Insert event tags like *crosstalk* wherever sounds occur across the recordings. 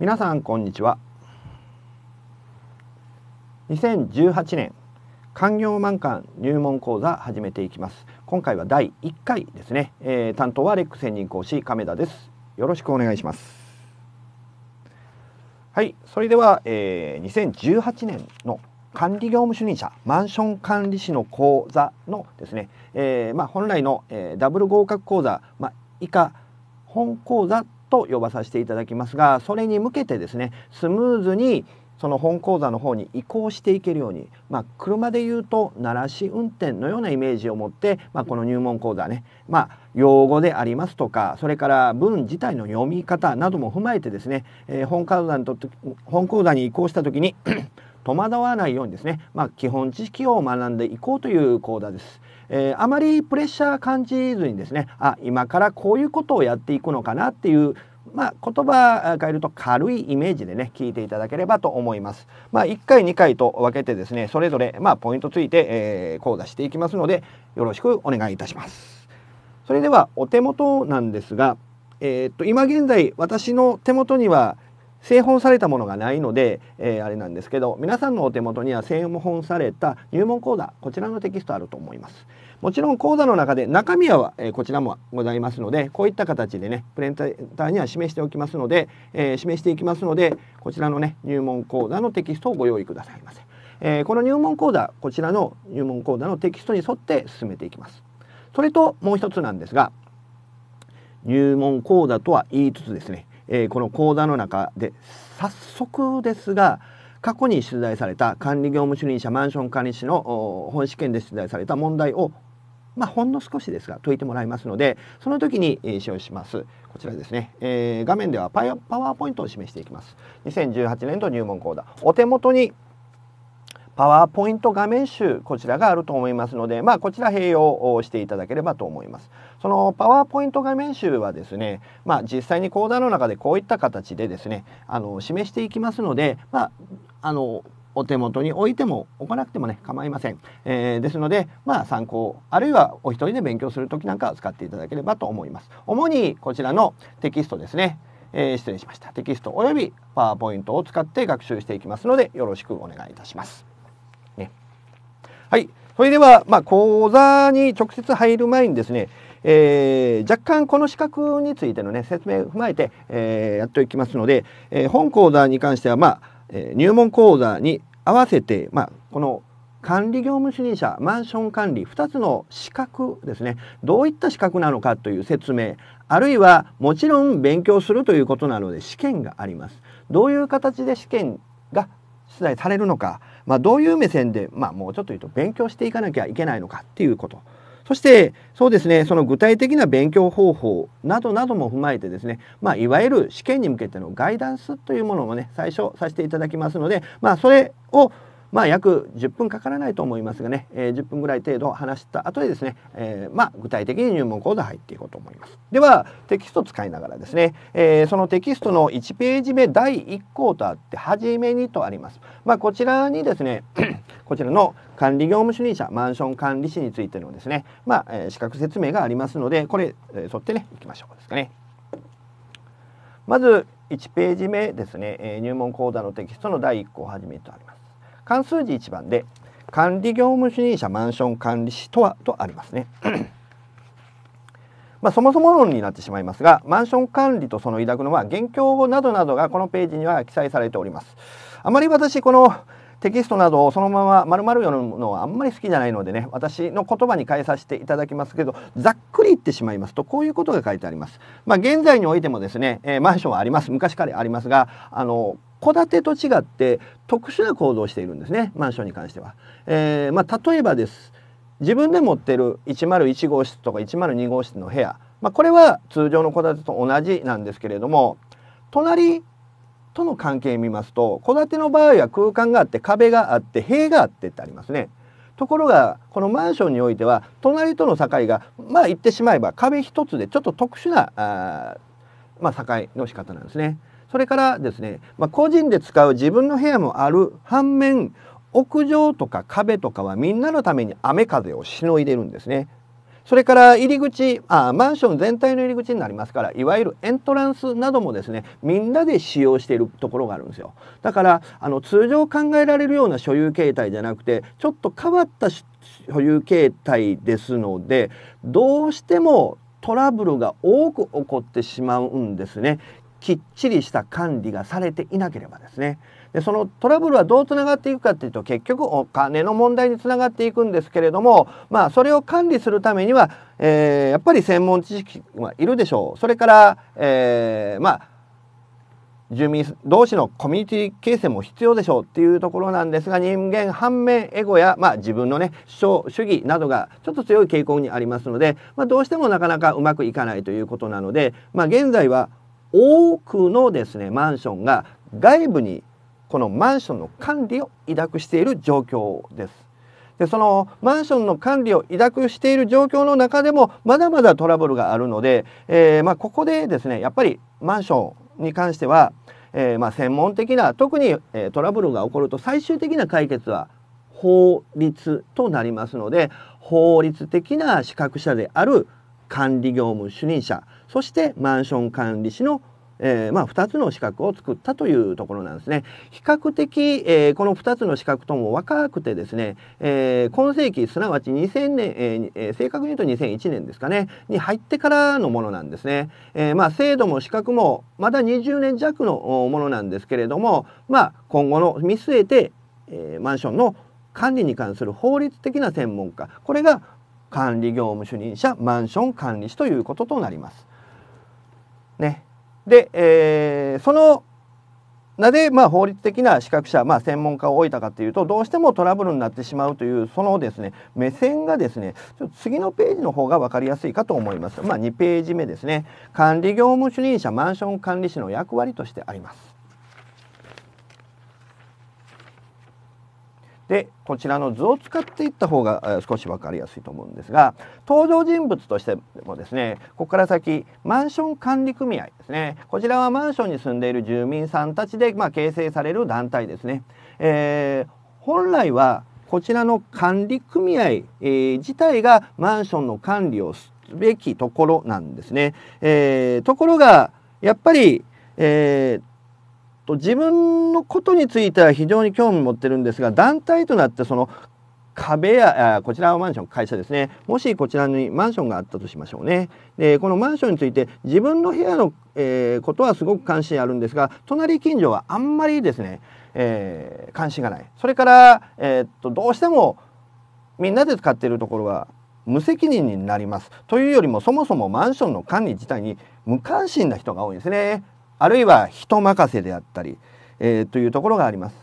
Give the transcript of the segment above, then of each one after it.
皆さんこんにちは2018年官業満館入門講座始めていきます今回は第1回ですね、えー、担当はレック専任講師亀田ですよろしくお願いしますはいそれでは、えー、2018年の管理業務主任者マンション管理士の講座のですね、えー、まあ、本来の、えー、ダブル合格講座、まあ、以下本講座と呼ばさせていただきますがそれに向けてですねスムーズにその本講座の方に移行していけるように、まあ、車で言うと鳴らし運転のようなイメージを持って、まあ、この入門講座ね、まあ、用語でありますとかそれから文自体の読み方なども踏まえてですね、えー、本講座にと本講座に移行した時に *clears throat* 戸惑わないようにですね、ま基本知識を学んでいこうという講座です。えー、あまりプレッシャー感じずにですねあ今からこういうことをやっていくのかなっていうまあ、言葉変えると軽いイメージでね聞いていただければと思います。まあ、1回2回と分けてですねそれぞれまあ、ポイントついて、えー、講座していきますのでよろしくお願いいたします。それではお手元なんですが、えー、っと今現在私の手元には製本されたものがないので、えー、あれなんですけど皆さんのお手元には製本された入門講座こちらのテキストあると思います。もちろん講座の中で中身は、えこちらもございますのでこういった形でねプレゼンターには示しておきますので、えー、示していきますのでこちらのね入門講座のテキストをご用意くださいませ、えー、この入門講座こちらの入門講座のテキストに沿って進めていきますそれともう一つなんですが入門講座とは言いつつですね、えー、この講座の中で早速ですが過去に出題された管理業務主任者マンション管理士の本試験で出題された問題をまあ、ほんの少しですが解いてもらいますのでその時に使用しますこちらですね、えー、画面ではパワーポイントを示していきます2018年度入門講座お手元にパワーポイント画面集こちらがあると思いますので、まあ、こちら併用をしていただければと思います。そのパワーポイント画面集はですね、まあ、実際に講座の中でこういった形でですねあの示していきますので、まあ、あのお手元に置いても置かなくてもね構いません、えー、ですのでまあ参考あるいはお一人で勉強する時なんか使っていただければと思います主にこちらのテキストですねえー、失礼しましたテキストおよびパワーポイントを使って学習していきますのでよろしくお願いいたします。ね、はいそれでは、まあ、講座に直接入る前にですね、えー、若干この資格についての、ね、説明を踏まえて、えー、やっていきますので、え本講座に関しては、まあえ入門講座に合わせて、まあ、この管理業務主任者マンション管理2つの資格ですねどういった資格なのかという説明あるいはもちろん勉強するということなので試験がありますどういう形で試験が出題されるのか、まあ、どういう目線で、まあ、もうちょっと言うと勉強していかなきゃいけないのかっていうことそしてそうですねその具体的な勉強方法などなども踏まえてですね、まあ、いわゆる試験に向けてのガイダンスというものもね最初させていただきますので、まあ、それをまあ約10分かからないと思いますがね、えー、10分ぐらい程度話した後でですね、えー、まあ具体的に入門講座入っていこうと思います。ではテキスト使いながらですね、えー、そのテキストの1ページ目第1項とあって初めにとあります。まあこちらにですね *clears throat* こちらの管理業務主任者マンション管理士についてのですね、まあ、えー、資格説明がありますのでこれ、えー、沿ってねいきましょうですかね。まず1ページ目ですね、えー、入門講座のテキストの第1項をはじめとあります。関数字1番で管理業務主任者マンション管理士とはとありますね。*clears throat* まあ、そもそも論になってしまいますがマンション管理とその委託のは現況などなどがこのページには記載されております。あまり私このテキストなどをそのまままる丸々読むのはあんまり好きじゃないのでね私の言葉に変えさせていただきますけどざっくり言ってしまいますとこういうことが書いてあります。まあ、現在においてもですね、えー、マンションはあります昔からありますがあの戸建てと違って特殊な構造をしているんですねマンションに関しては。えー、まあ、例えばです自分で持ってる101号室とか102号室の部屋、まあ、これは通常の戸建てと同じなんですけれども隣との関係見ますと戸建ての場合は空間があって壁があって塀があってってありますね。ところがこのマンションにおいては隣との境がまあ言ってしまえば壁一つでちょっと特殊なあ、まあ、境の仕方なんですね。それからですね、まあ、個人で使う自分の部屋もある反面屋上とか壁とかはみんなのために雨風をしのいでるんですね。それから入り口あマンション全体の入り口になりますからいわゆるエントランスなどもですねみんなで使用しているところがあるんですよだからあの通常考えられるような所有形態じゃなくてちょっと変わった所有形態ですのでどうしてもトラブルが多く起こってしまうんですねきっちりした管理がされていなければですねでそのトラブルはどうつながっていくかっていうと結局お金の問題につながっていくんですけれどもまあそれを管理するためには、えー、やっぱり専門知識はいるでしょうそれから、えー、まあ住民同士のコミュニティ形成も必要でしょうっていうところなんですが人間反面エゴや、まあ、自分のね主張主義などがちょっと強い傾向にありますので、まあ、どうしてもなかなかうまくいかないということなので、まあ、現在は多くのですねマンションが外部にこのマンションの管理を委託している状況です。でそのマンションの管理を委託している状況の中でもまだまだトラブルがあるので、えー、まあ、ここでですねやっぱりマンションに関しては、えー、まあ、専門的な特に、えトラブルが起こると最終的な解決は法律となりますので法律的な資格者である管理業務主任者そしてマンション管理士のえー、まあ、2つの資格を作ったというところなんですね。比較的、えー、この2つの資格とも若くてですね、えー、今世紀すなわち2000年、ええー、正確に言うと2001年ですかねに入ってからのものなんですね。えまあ、制度も資格もまだ20年弱のものなんですけれども、まあ、今後の見据えて、えマンションの管理に関する法律的な専門家これが管理業務主任者マンション管理士ということとなります。ね。で、えー、そのなぜ、まあ、法律的な資格者、まあ、専門家を置いたかというとどうしてもトラブルになってしまうというそのですね目線がですねちょっと次のページの方が分かりやすいかと思います。まあ、2ページ目ですね管理業務主任者マンション管理士の役割としてあります。でこちらの図を使っていった方が少し分かりやすいと思うんですが登場人物としてもですねここから先マンション管理組合ですねこちらはマンションに住んでいる住民さんたちで、まあ、形成される団体ですね。えー、本来はこちらの管理組合、えー、自体がマンションの管理をすべきところなんですね。えー、ところがやっぱり、えー、と自分のことについては非常に興味持ってるんですが団体となってその壁やこちらはマンション会社ですねもしこちらにマンションがあったとしましょうねでこのマンションについて自分の部屋の、えー、ことはすごく関心あるんですが隣近所はあんまりですね、えー、関心がないそれから、えー、っとどうしてもみんなで使っているところは無責任になりますというよりもそもそもマンションの管理自体に無関心な人が多いんですねあるいは人任せであったり、えー、というところがあります。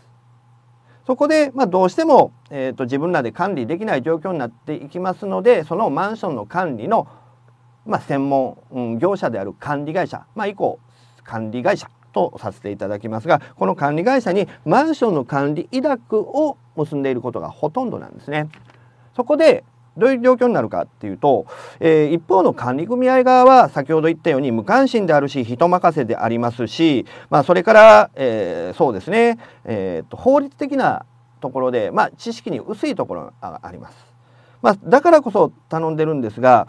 そこで、まあ、どうしても、えーと、自分らで管理できない状況になっていきますのでそのマンションの管理の、まあ、専門、うん、業者である管理会社、まあ、以降管理会社とさせていただきますがこの管理会社にマンションの管理委託を結んでいることがほとんどなんですね。そこでどういう状況になるかっていうと、えー、一方の管理組合側は先ほど言ったように無関心であるし人任せでありますし、まあ、それから、えー、そうですね、えーと、法律的なところで、まあ、知識に薄いところがあります。まあ、だからこそ頼んでるんですが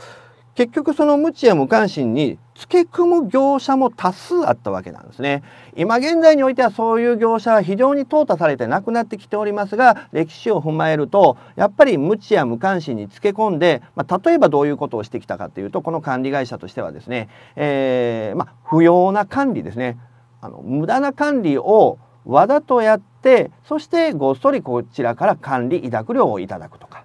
結局その無知や無関心に付け組む業者も多数あったわけなんですね今現在においてはそういう業者は非常に淘汰されてなくなってきておりますが歴史を踏まえるとやっぱり無知や無関心につけ込んで、まあ、例えばどういうことをしてきたかというとこの管理会社としてはですね、えー、まあ、不要な管理ですねあの無駄な管理をわざとやってそしてごっそりこちらから管理委託料をいただくとか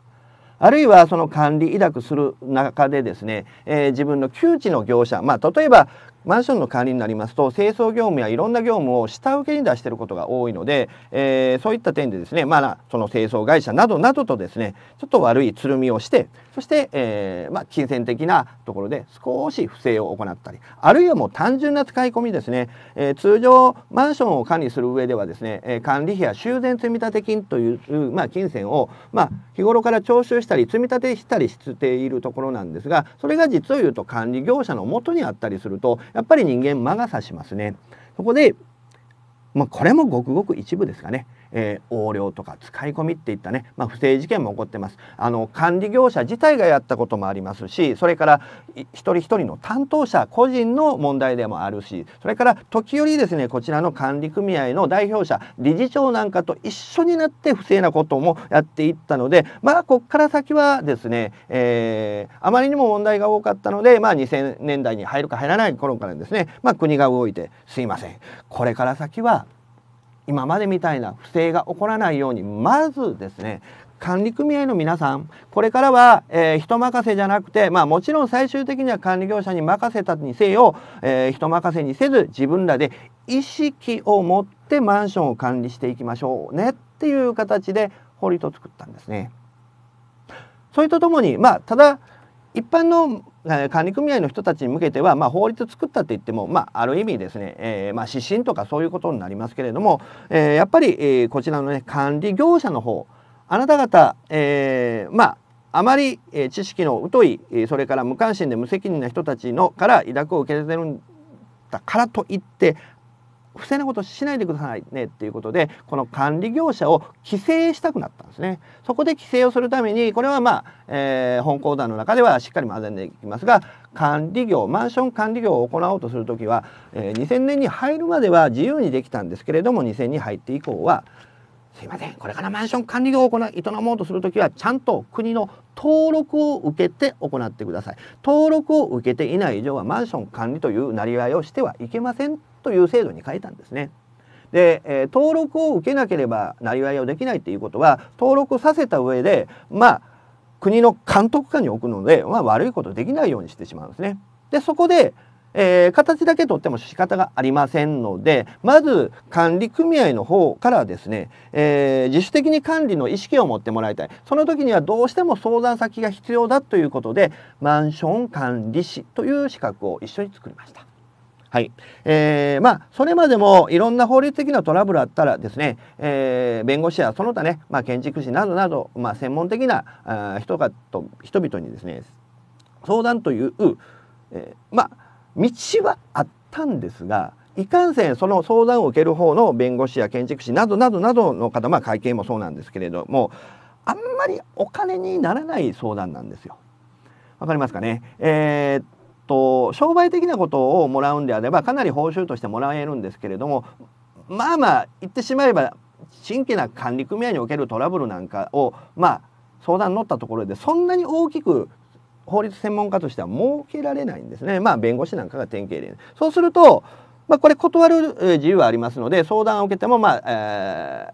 あるいはその管理委託する中でですね、えー、自分の窮地の業者、まあ、例えばマンションの管理になりますと清掃業務やいろんな業務を下請けに出していることが多いので、えー、そういった点でですね、まあ、その清掃会社などなどとですねちょっと悪いつるみをしてそして、えー、まあ、金銭的なところで少し不正を行ったりあるいはもう単純な使い込みですね、えー、通常マンションを管理する上ではですね、え管理費や修繕積立金という、まあ、金銭を、ま日頃から徴収したり積み立てしたりしているところなんですがそれが実を言うと管理業者のもとにあったりするとやっぱり人間魔が差しますね。そこで、まあ、これもごくごく一部ですかねえー、横領とか使い込みっていったね、まあ、不正事件も起こってますあの管理業者自体がやったこともありますしそれから一人一人の担当者個人の問題でもあるしそれから時折ですねこちらの管理組合の代表者理事長なんかと一緒になって不正なこともやっていったのでまあここから先はですね、えー、あまりにも問題が多かったので、まあ、2000年代に入るか入らない頃からですね、まあ、国が動いてすいませんこれから先は今までみたいな不正が起こらないようにまずですね管理組合の皆さんこれからは、えー、人任せじゃなくて、まあ、もちろん最終的には管理業者に任せたにせよ、えー、人任せにせず自分らで意識を持ってマンションを管理していきましょうねっていう形で法律を作ったんですね。それとともに、まあ、ただ一般の管理組合の人たちに向けては、まあ、法律作ったって言っても、まあ、ある意味ですね、えーまあ、指針とかそういうことになりますけれども、えー、やっぱり、えー、こちらの、ね、管理業者の方あなた方、えー、まああまり、えー、知識の疎い、えそれから無関心で無責任な人たちのから委託を受けられてるんだからといって不正なことしないでくださいねっていうことでこの管理業者を規制したくなったんですねそこで規制をするためにこれはまあ、えー、本講談の中ではしっかり混ぜていきますが管理業マンション管理業を行おうとする時は、えー、2000年に入るまでは自由にできたんですけれども2000に入って以降はすいませんこれからマンション管理業を行い営もうとする時はちゃんと国の登録を受けて行ってください登録を受けていない以上はマンション管理というなりわいをしてはいけませんという制度に変えたんですね。で、えー、登録を受けなければなりわいをできないっていうことは登録させた上でまあ国の監督下に置くので、まあ、悪いことできないようにしてしまうんですね。でそこで、えー、形だけとっても仕方がありませんのでまず管理組合の方からですね、えー、自主的に管理の意識を持ってもらいたいその時にはどうしても相談先が必要だということでマンション管理士という資格を一緒に作りました。はい。えー、まあ、それまでもいろんな法律的なトラブルあったらですね、えー、弁護士やその他ね、まあ、建築士などなど、まあ、専門的なあ人がと人々にですね、相談という、えー、まあ、道はあったんですが、いかんせんその相談を受ける方の弁護士や建築士などなどなどの方、まあ、会計もそうなんですけれどもあんまりお金にならない相談なんですよ。わかりますかね、えーと商売的なことをもらうんであればかなり報酬としてもらえるんですけれどもまあまあ言ってしまえば新規な管理組合におけるトラブルなんかをまあ相談に乗ったところでそんなに大きく法律専門家としては設けられないんですね。まあ弁護士なんかが典型例そうすると、まあ、これ断る自由はありますので相談を受けてもまあ、え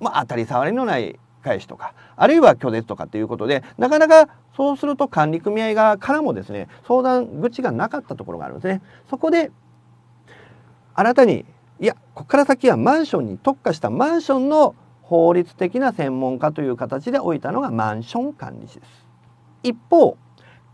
ーまあ、当たり障りのない返しとかあるいは拒絶とかっていうことでなかなかそうすると管理組合側からもですね相談口がなかったところがあるんですね。そこで新たにいやここから先はマンションに特化したマンションの法律的な専門家という形で置いたのがマンション管理士です。一方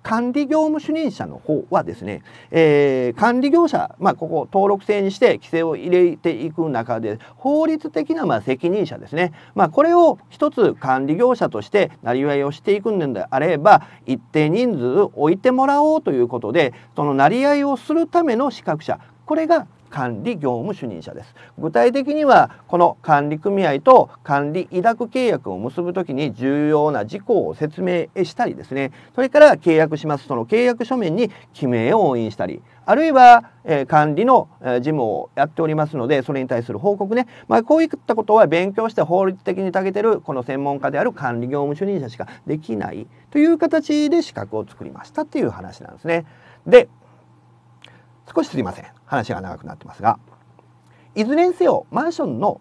管理業務主任者の方はですね、えー、管理業者、まあ、ここ登録制にして規制を入れていく中で法律的なまあ責任者ですね、まあ、これを一つ管理業者としてなりわいをしていくのであれば一定人数置いてもらおうということでそのなりわいをするための資格者これが管理業務主任者です具体的にはこの管理組合と管理委託契約を結ぶときに重要な事項を説明したりですねそれから契約しますその契約書面に記名を押印したりあるいは、えー、管理の、えー、事務をやっておりますのでそれに対する報告ね、まあ、こういったことは勉強して法律的に長けてるこの専門家である管理業務主任者しかできないという形で資格を作りましたっていう話なんですね。で少しすいません話が長くなってますがいずれにせよマンションの、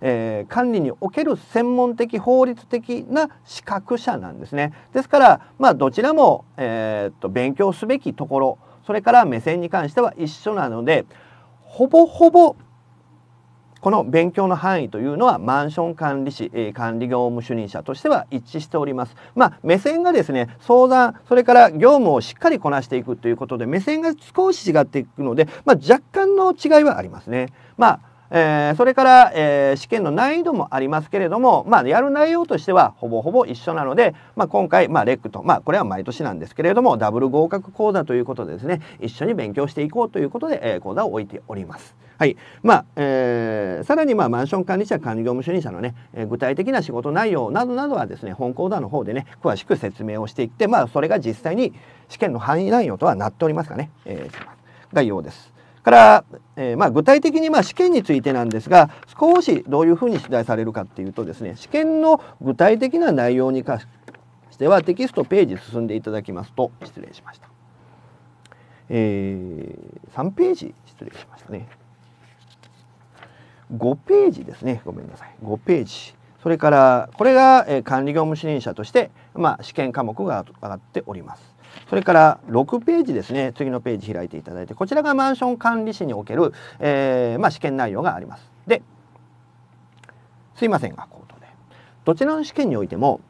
えー、管理における専門的法律的な資格者なんですね。ですから、まあ、どちらも、えー、っと勉強すべきところそれから目線に関しては一緒なのでほぼほぼこの勉強の範囲というのはマンション管理士、えー、管理業務主任者としては一致しております。まあ、目線がですね相談それから業務をしっかりこなしていくということで目線が少し違っていくので、まあ、若干の違いはありますね。まあえー、それから、えー、試験の難易度もありますけれども、まあ、やる内容としてはほぼほぼ一緒なので、まあ、今回、まあ、レックと、まあ、これは毎年なんですけれどもダブル合格講座ということでですね一緒に勉強していこうということで、えー、講座を置いております。はい。まあ、えー、さらにまあマンション管理者管理業務主任者のね、えー、具体的な仕事内容などなどはですね、本講座の方でね、詳しく説明をしていって、まあそれが実際に試験の範囲内容とはなっておりますかね、えー、概要です。から、えー、まあ、具体的にまあ試験についてなんですが少しどういうふうに取材されるかっていうとですね試験の具体的な内容に関してはテキストページ進んでいただきますと失礼しました。えー、3ページ失礼しましたね。5ページですねごめんなさい5ページそれからこれが、え管理業務主任者として、まあ、試験科目が上がっておりますそれから6ページですね次のページ開いていただいてこちらがマンション管理士における、えー、まあ、試験内容がありますですいませんがコーでどちらの試験においても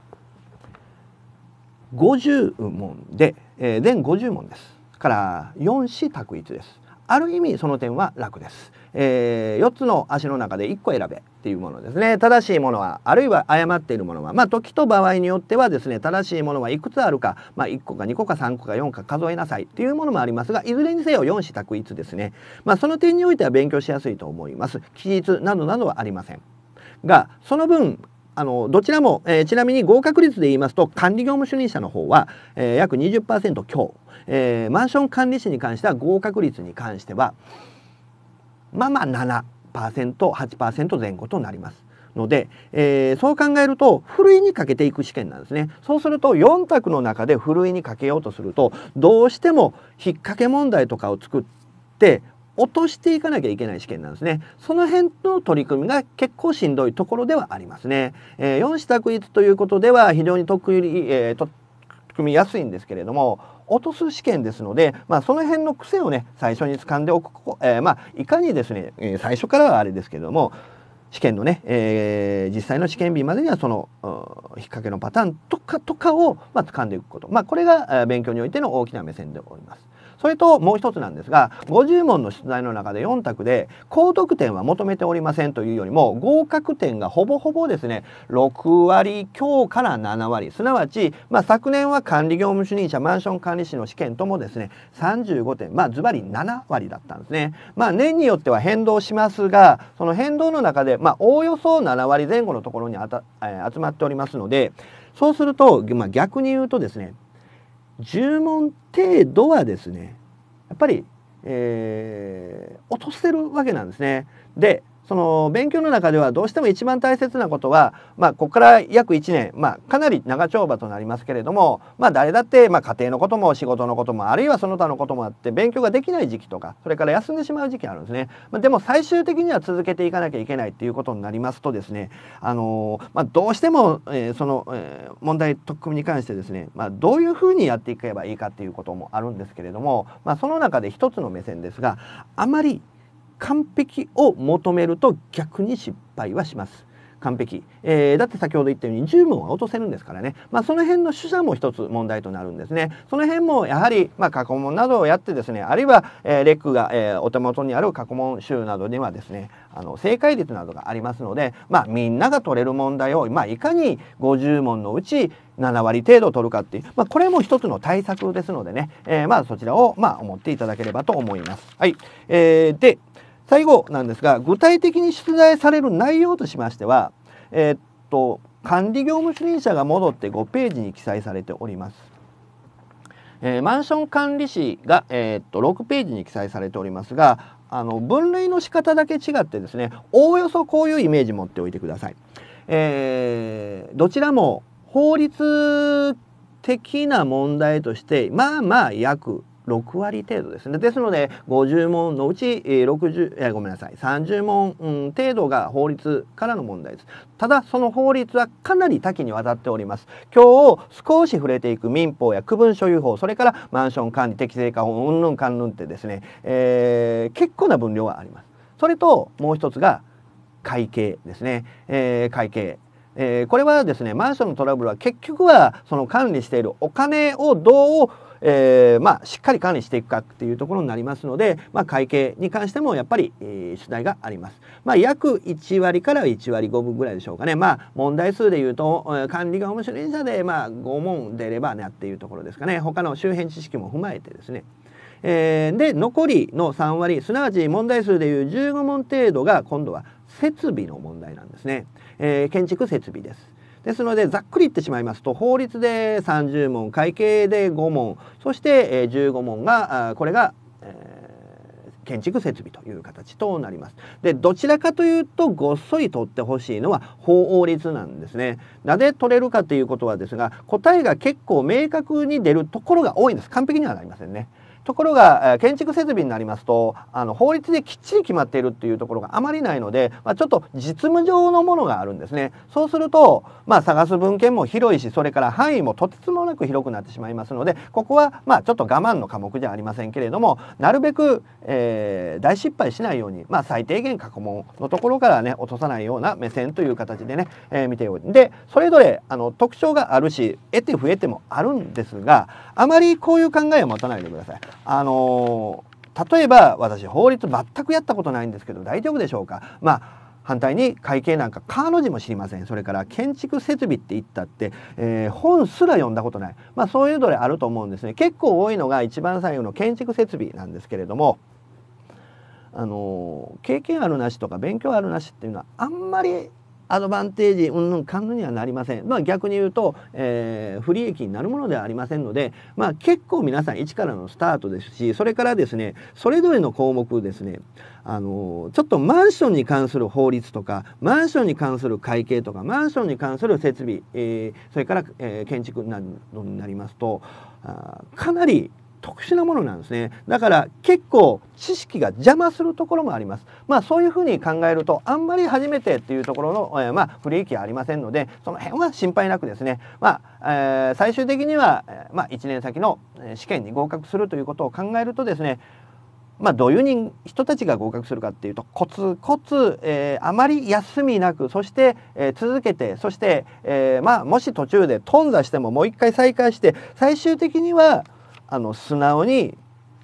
50問で、えー、全50問ですから4子択一ですある意味その点は楽です。えー、4つの足の中で1個選べっていうものですね正しいものはあるいは誤っているものはまあ時と場合によってはですね正しいものはいくつあるか、まあ、1個か2個か3個か4か数えなさいっていうものもありますがいずれにせよ4子択一ですね、まあ、その点においては勉強しやすいと思います記述などなどはありませんがその分あのどちらも、えー、ちなみに合格率で言いますと管理業務主任者の方は、えー、約20%強えー、マンション管理士に関しては合格率に関してはまあまあ 7%8% 前後となります。ので、えー、そう考えるとふるいにかけていく試験なんですねそうすると4択の中でふるいにかけようとするとどうしても引っ掛け問題とかを作って落としていかなきゃいけない試験なんですねその辺の取り組みが結構しんどいところではありますね、えー、4試択率ということでは非常に得意、えー、組みやすいんですけれども落とす試験ですので、まあ、その辺の癖をね最初に掴んでおく、えー、まあ、いかにですね、え最初からはあれですけども試験のね、えー、実際の試験日までにはその引っ掛けのパターンとかとかを、まあ、掴んでいくこと、まあ、これが勉強においての大きな目線でおります。それともう一つなんですが50問の出題の中で4択で高得点は求めておりませんというよりも合格点がほぼほぼですね6割強から7割すなわち、まあ、昨年は管理業務主任者マンション管理士の試験ともですね35点まあズバリ7割だったんですね。まあ、年によっては変動しますがその変動の中で、まあ、おおよそ7割前後のところにあた、えー、集まっておりますのでそうすると、まあ、逆に言うとですね10問程度はですねやっぱり、えー、落とせるわけなんですね。でその勉強の中ではどうしても一番大切なことは、まあ、ここから約1年、まあ、かなり長丁場となりますけれども、まあ、誰だって、まあ、家庭のことも仕事のこともあるいはその他のこともあって勉強ができない時期とかそれから休んでしまう時期あるんですね、まあ、でも最終的には続けていかなきゃいけないっていうことになりますとですね、あのまあ、どうしても、えその、え問題特組に関してですね、まあ、どういうふうにやっていけばいいかっていうこともあるんですけれども、まあ、その中で一つの目線ですがあまり完璧を求めると逆に失敗はします。完璧、えー、だって先ほど言ったように10問は落とせるんですからね、まあ、その辺の取捨も一つ問題となるんですねその辺もやはり、まあ、過去問などをやってですねあるいは、えー、レックが、えー、お手元にある過去問集などにはですねあの正解率などがありますので、まあ、みんなが取れる問題を、まあ、いかに50問のうち7割程度取るかっていう、まあ、これも一つの対策ですのでね、えー、まあそちらを、まあ、思っていただければと思います。はいえー、で最後なんですが具体的に出題される内容としましては、えー、っと管理業務主任者が戻って5ページに記載されております。えー、マンション管理士が、えー、っと6ページに記載されておりますがあの分類の仕方だけ違ってですねおおよそこういうイメージ持っておいてください。えー、どちらも法律的な問題としてまあまあ約6割程度ですねですので50問のうち60ごめんなさい30問、うん、程度が法律からの問題ですただその法律はかなり多岐にわたっております今日少し触れていく民法や区分所有法それからマンション管理適正化法うんぬんかんぬんってですね、えー、結構な分量はありますそれともう一つが会計ですね、えー、会計えー、これはですねマンションのトラブルは結局はその管理しているお金をどうえー、まあ、しっかり管理していくかっていうところになりますので、まあ、会計に関してもやっぱり、えー、出題があります。まあ、約1割から1割5分ぐらいでしょうかね。まあ、問題数で言うと、管理が面白い者で、まあ、5問出ればねっていうところですかね。他の周辺知識も踏まえてですね。えー、で残りの3割すなわち問題数でいう15問程度が今度は設備の問題なんですね、えー、建築設備ですですのでざっくり言ってしまいますと法律で30問会計で5問そして15問がこれが、え建築設備という形となりますでどちらかというとごっそり取ってほしいのは法律なんですねなぜ取れるかということはですが答えが結構明確に出るところが多いんです完璧にはなりませんねところが建築設備になりますとあの法律できっちり決まっているっていうところがあまりないので、まあ、ちょっと実務上のものがあるんですねそうすると、まあ、探す文献も広いしそれから範囲もとてつもなく広くなってしまいますのでここはまあちょっと我慢の科目じゃありませんけれどもなるべく、えー、大失敗しないように、まあ、最低限過去問のところからね落とさないような目線という形でね、えー、見ておいてでそれぞれあの特徴があるし得て増えてもあるんですがあまりこういう考えを持たないでください。あのー、例えば私法律全くやったことないんですけど大丈夫でしょうかまあ反対に会計なんか「カー」の字も知りませんそれから建築設備って言ったって、えー、本すら読んだことない、まあ、そういうどであると思うんですね結構多いのが一番最後の建築設備なんですけれどもあの経験あるなしとか勉強あるなしっていうのはあんまりアドバンテージうんぬんにはなりません。まあ逆に言うと、えー、不利益になるものではありませんので、まあ結構皆さん一からのスタートですし、それからですね、それぞれの項目ですね、あのちょっとマンションに関する法律とかマンションに関する会計とかマンションに関する設備、えー、それから、えー、建築などになりますとあかなり特殊なものなんですねだから結構知識が邪魔するところもありますまあそういうふうに考えるとあんまり初めてっていうところの、えー、まあ不利益はありませんのでその辺は心配なくですねまあ、えー、最終的には、えまあ、1年先の試験に合格するということを考えるとですねまあ、どういう人たちが合格するかっていうとコツコツ、えー、あまり休みなくそして、えー、続けてそして、えーまあ、もし途中で頓挫してももう一回再開して最終的にはあの素直に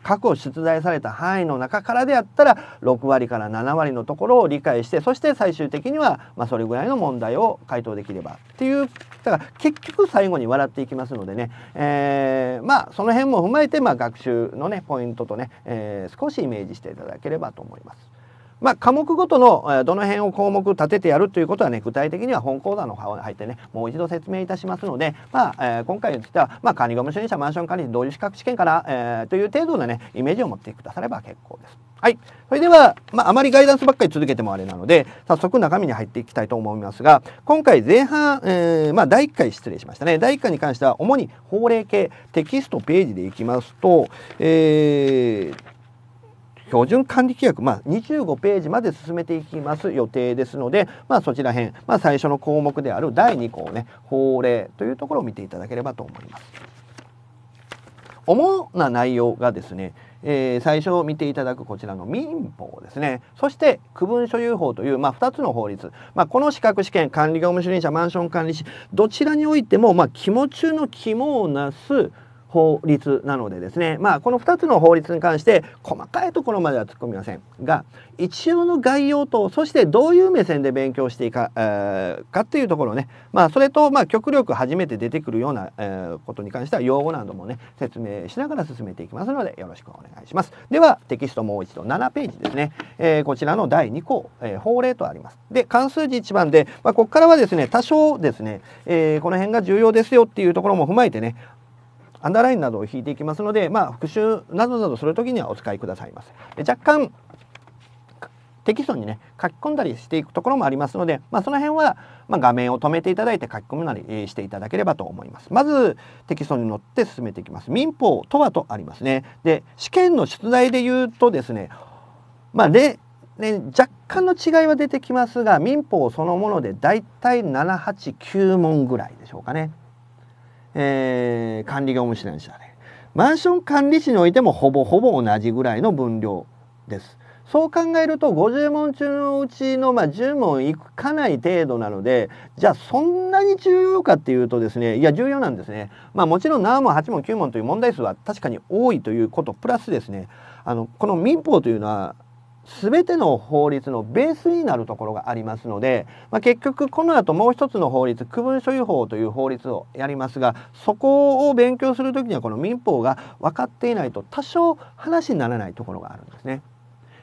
過去出題された範囲の中からであったら6割から7割のところを理解してそして最終的にはまあそれぐらいの問題を回答できればっていうだから結局最後に笑っていきますのでね、えー、まあその辺も踏まえてまあ学習のねポイントとね、えー、少しイメージしていただければと思います。まあ、科目ごとのどの辺を項目立ててやるということはね具体的には本講座の方に入ってねもう一度説明いたしますので、まあえー、今回については、まあ、管理ご務主任者マンション管理同時資格試験から、えー、という程度のねイメージを持ってくだされば結構です。はい。それでは、まあ、あまりガイダンスばっかり続けてもあれなので、早速中身に入っていきたいと思いますが、今回前半、えー、まあ、第1回失礼しましたね。第1回に関しては、主に法令系、テキストページでいきますと、えー、標準管理規約、まあ、25ページまで進めていきます予定ですので、まあ、そちら辺、まあ、最初の項目である第2項ね法令というところを見ていただければと思います。主な内容がですねえー、最初見ていただくこちらの民法ですねそして区分所有法という、まあ、2つの法律、まあ、この資格試験管理業務主任者マンション管理士どちらにおいても、まあ、肝中の肝をなす法律なのでですねまあこの2つの法律に関して細かいところまでは突っ込みませんが一応の概要とそしてどういう目線で勉強していか,、えー、かっていうところねまあそれとまあ極力初めて出てくるような、えー、ことに関しては用語などもね説明しながら進めていきますのでよろしくお願いします。ではテキストもう一度7ページですね、えー、こちらの第2項、えー、法令とあります。で関数字1番で、まあ、ここからはですね多少ですね、えー、この辺が重要ですよっていうところも踏まえてねアンダーラインなどを引いていきますので、まあ、復習などなどする時にはお使いくださいませ。で若干テキストにね書き込んだりしていくところもありますので、まあ、その辺は、ま画面を止めていただいて書き込むなりしていただければと思います。まずテキストに乗って進めていきます。民法とはとありますね。で試験の出題で言うとですね、まあね、若干の違いは出てきますが民法そのものでだいたい789問ぐらいでしょうかね。えー、管理業務指南んでね。マンション管理士においてもほぼほぼ同じぐらいの分量です。そう考えると50問中のうちのまあ10問いかない程度なのでじゃあそんなに重要かっていうとですねいや重要なんですね。まあ、もちろん7問8問9問という問題数は確かに多いということプラスですねあのこの民法というのは全ての法律のベースになるところがありますので、まあ、結局この後もう一つの法律区分所有法という法律をやりますがそこを勉強する時にはこの民法が分かっていないと多少話にならないところがあるんですね。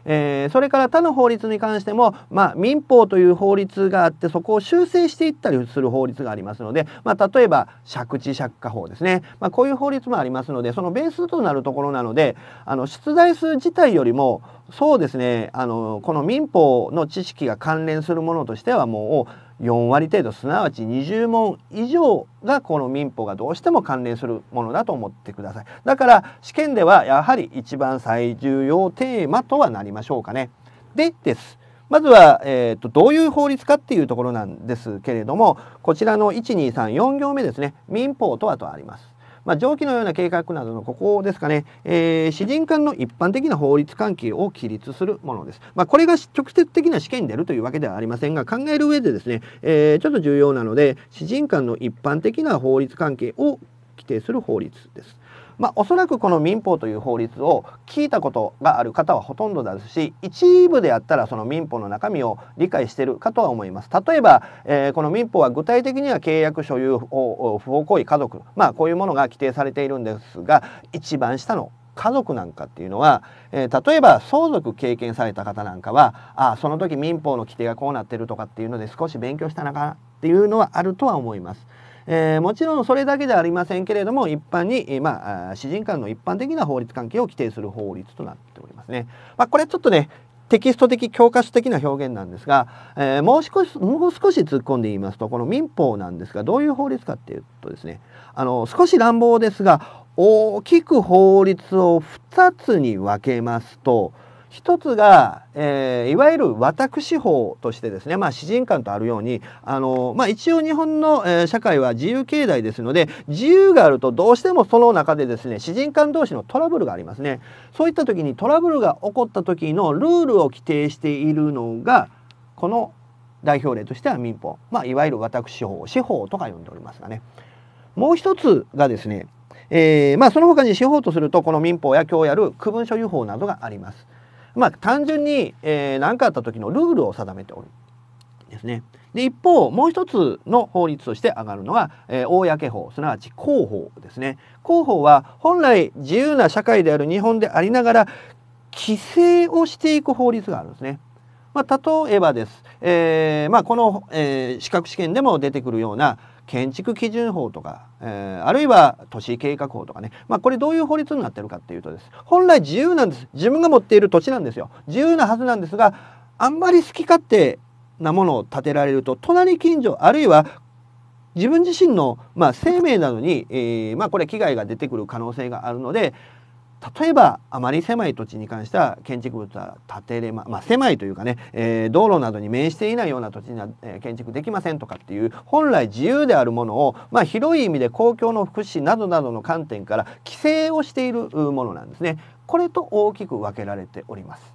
えー、それから他の法律に関しても、まあ、民法という法律があってそこを修正していったりする法律がありますので、まあ、例えば借地借家法ですね、まあ、こういう法律もありますのでそのベースとなるところなのであの出題数自体よりもそうですねあのこの民法の知識が関連するものとしてはもう4割程度すなわち20問以上がこの民法がどうしても関連するものだと思ってくださいだから試験ではやはり一番最重要テーマとはなりましょうかねでですまずは、えーと、どういう法律かっていうところなんですけれどもこちらの1234行目ですね民法とはとありますまあ、上記のような計画などのここですかね、えー、詩人間の一般的な法律関係を規律するものです。まあ、これが直接的な試験に出るというわけではありませんが考える上でですね、えー、ちょっと重要なので詩人間の一般的な法律関係を規定する法律です。まあ、おそらくこの民法という法律を聞いたことがある方はほとんどですし一部であったらその民法の中身を理解しているかとは思います例えば、えー、この民法は具体的には契約所有不法行為家族、まあ、こういうものが規定されているんですが一番下の家族なんかっていうのは、えー、例えば相続経験された方なんかはあその時民法の規定がこうなってるとかっていうので少し勉強したのかなっていうのはあるとは思います。えー、もちろんそれだけではありませんけれども一般に、えー、まあ、人間の一般的な法律関係を規定する法律となっておりますね。まあ、これちょっとねテキスト的教科書的な表現なんですが、えー、もう少しもう少し突っ込んで言いますとこの民法なんですがどういう法律かっていうとですねあの少し乱暴ですが大きく法律を2つに分けますと一つが、えー、いわゆる私法としてですね、まあ、詩人間とあるように、あのまあ、一応日本の、えー、社会は自由経済ですので自由があるとどうしてもその中でですね詩人間同士のトラブルがありますね。そういった時にトラブルが起こった時のルールを規定しているのがこの代表例としては民法、まあ、いわゆる私法司法とか呼んでおりますがね。もう一つがですね、えー、まあ、その他に司法とするとこの民法や教やる区分所有法などがあります。まあ、単純に何、えー、かあった時のルールを定めておるんですね。で一方もう一つの法律として上がるのが、えー、公法すなわち公法ですね。公法は本来自由な社会である日本でありながら規制をしていく法律があるんですね。まあ、例えばです、えーまあ、この、えー、資格試験でも出てくるような建築基準法とか、えー、あるいは都市計画法とかね、まあ、これどういう法律になってるかっていうとです本来自由なんです自分が持っている土地なんですよ自由なはずなんですがあんまり好き勝手なものを建てられると隣近所あるいは自分自身の、まあ、生命などに、えーまあ、これ危害が出てくる可能性があるので例えばあまり狭い土地に関しては建築物は建てれま、まあ、狭いというかね、えー、道路などに面していないような土地には、え建築できませんとかっていう本来自由であるものを、まあ、広い意味で公共の福祉などなどの観点から規制をしているものなんですね。これと大きく分けられております。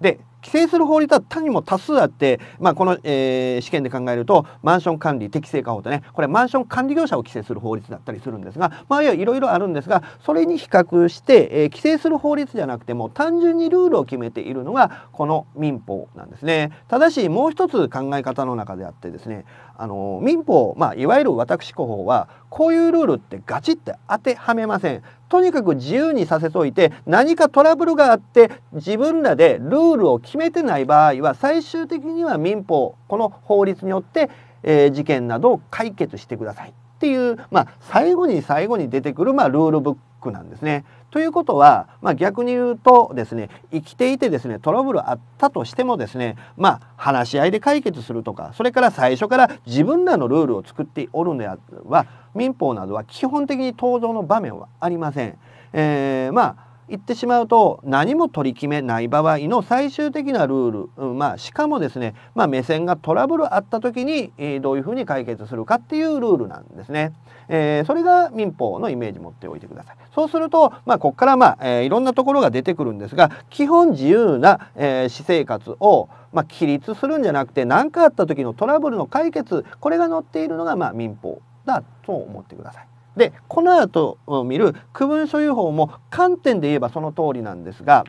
で規制する法律は他にも多数あって、まあ、この、えー、試験で考えるとマンション管理適正化法とねこれマンション管理業者を規制する法律だったりするんですが、まあ、いろいろあるんですがそれに比較して、えー、規制する法律じゃなくても単純にルールを決めているのがこの民法なんですね。ただしもう一つ考え方の中であってですねあの民法、まあ、いわゆる私個法はこういうルールってガチって当てはめません。とにかく自由にさせといて何かトラブルがあって自分らでルールを決めてない場合は最終的には民法この法律によって、えー、事件などを解決してくださいっていう、まあ、最後に最後に出てくる、まあ、ルールブックなんですね。ということは、まあ、逆に言うとですね生きていてですねトラブルあったとしてもですねまあ話し合いで解決するとかそれから最初から自分らのルールを作っておるのでは民法などは基本的に登場の場面はありません。えー、まあ言ってしまうと何も取り決めない場合の最終的なルール、うん、まあ、しかもですね、まあ、目線がトラブルあった時に、えー、どういうふうに解決するかっていうルールなんですね。えー、それが民法のイメージ持っておいてください。そうすると、まあ、ここからまあ、えー、いろんなところが出てくるんですが基本自由な、え私生活をまあ、規律するんじゃなくて何かあった時のトラブルの解決これが載っているのがまあ民法だと思ってください。でこの後見る区分所有法も観点で言えばその通りなんですが、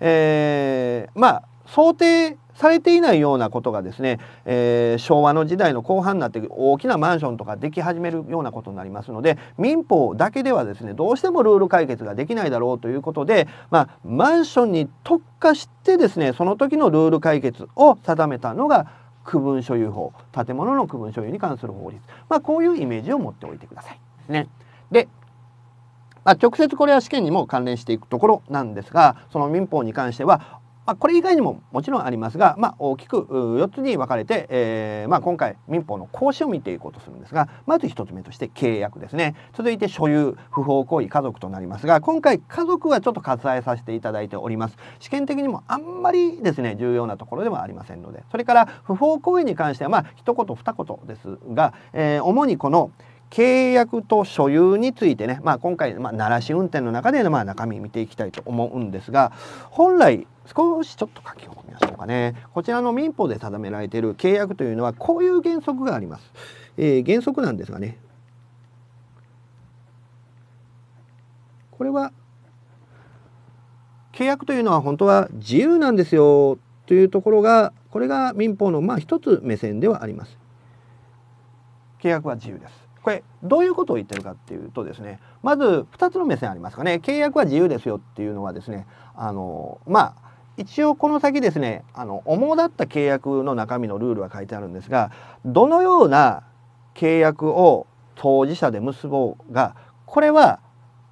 えー、まあ想定されていないようなことがですね、えー、昭和の時代の後半になって大きなマンションとかでき始めるようなことになりますので民法だけではですねどうしてもルール解決ができないだろうということで、まあ、マンションに特化してですねその時のルール解決を定めたのが区分所有法建物の区分所有に関する法律、まあ、こういうイメージを持っておいてください。でね。で、まあ、直接これは試験にも関連していくところなんですがその民法に関しては、まあ、これ以外にももちろんありますが、まあ、大きく4つに分かれて、えー、まあ、今回民法の行使を見ていこうとするんですがまず1つ目として契約ですね続いて所有不法行為家族となりますが今回家族はちょっと割愛させていただいております試験的にもあんまりですね重要なところではありませんのでそれから不法行為に関してはまあ一言二言ですが、えー、主にこの「契約と所有についてね、まあ、今回、まあ、鳴らし運転の中での、まあ、中身見ていきたいと思うんですが本来少しちょっと書き込みましょうかねこちらの民法で定められている契約というのはこういう原則があります、えー、原則なんですがねこれは契約というのは本当は自由なんですよというところがこれが民法のまあ一つ目線ではあります契約は自由ですこれどういうことを言ってるかっていうとですねまず2つの目線ありますかね契約は自由ですよっていうのはですねあのまあ一応この先ですねあの主だった契約の中身のルールは書いてあるんですがどのような契約を当事者で結ぼうがこれは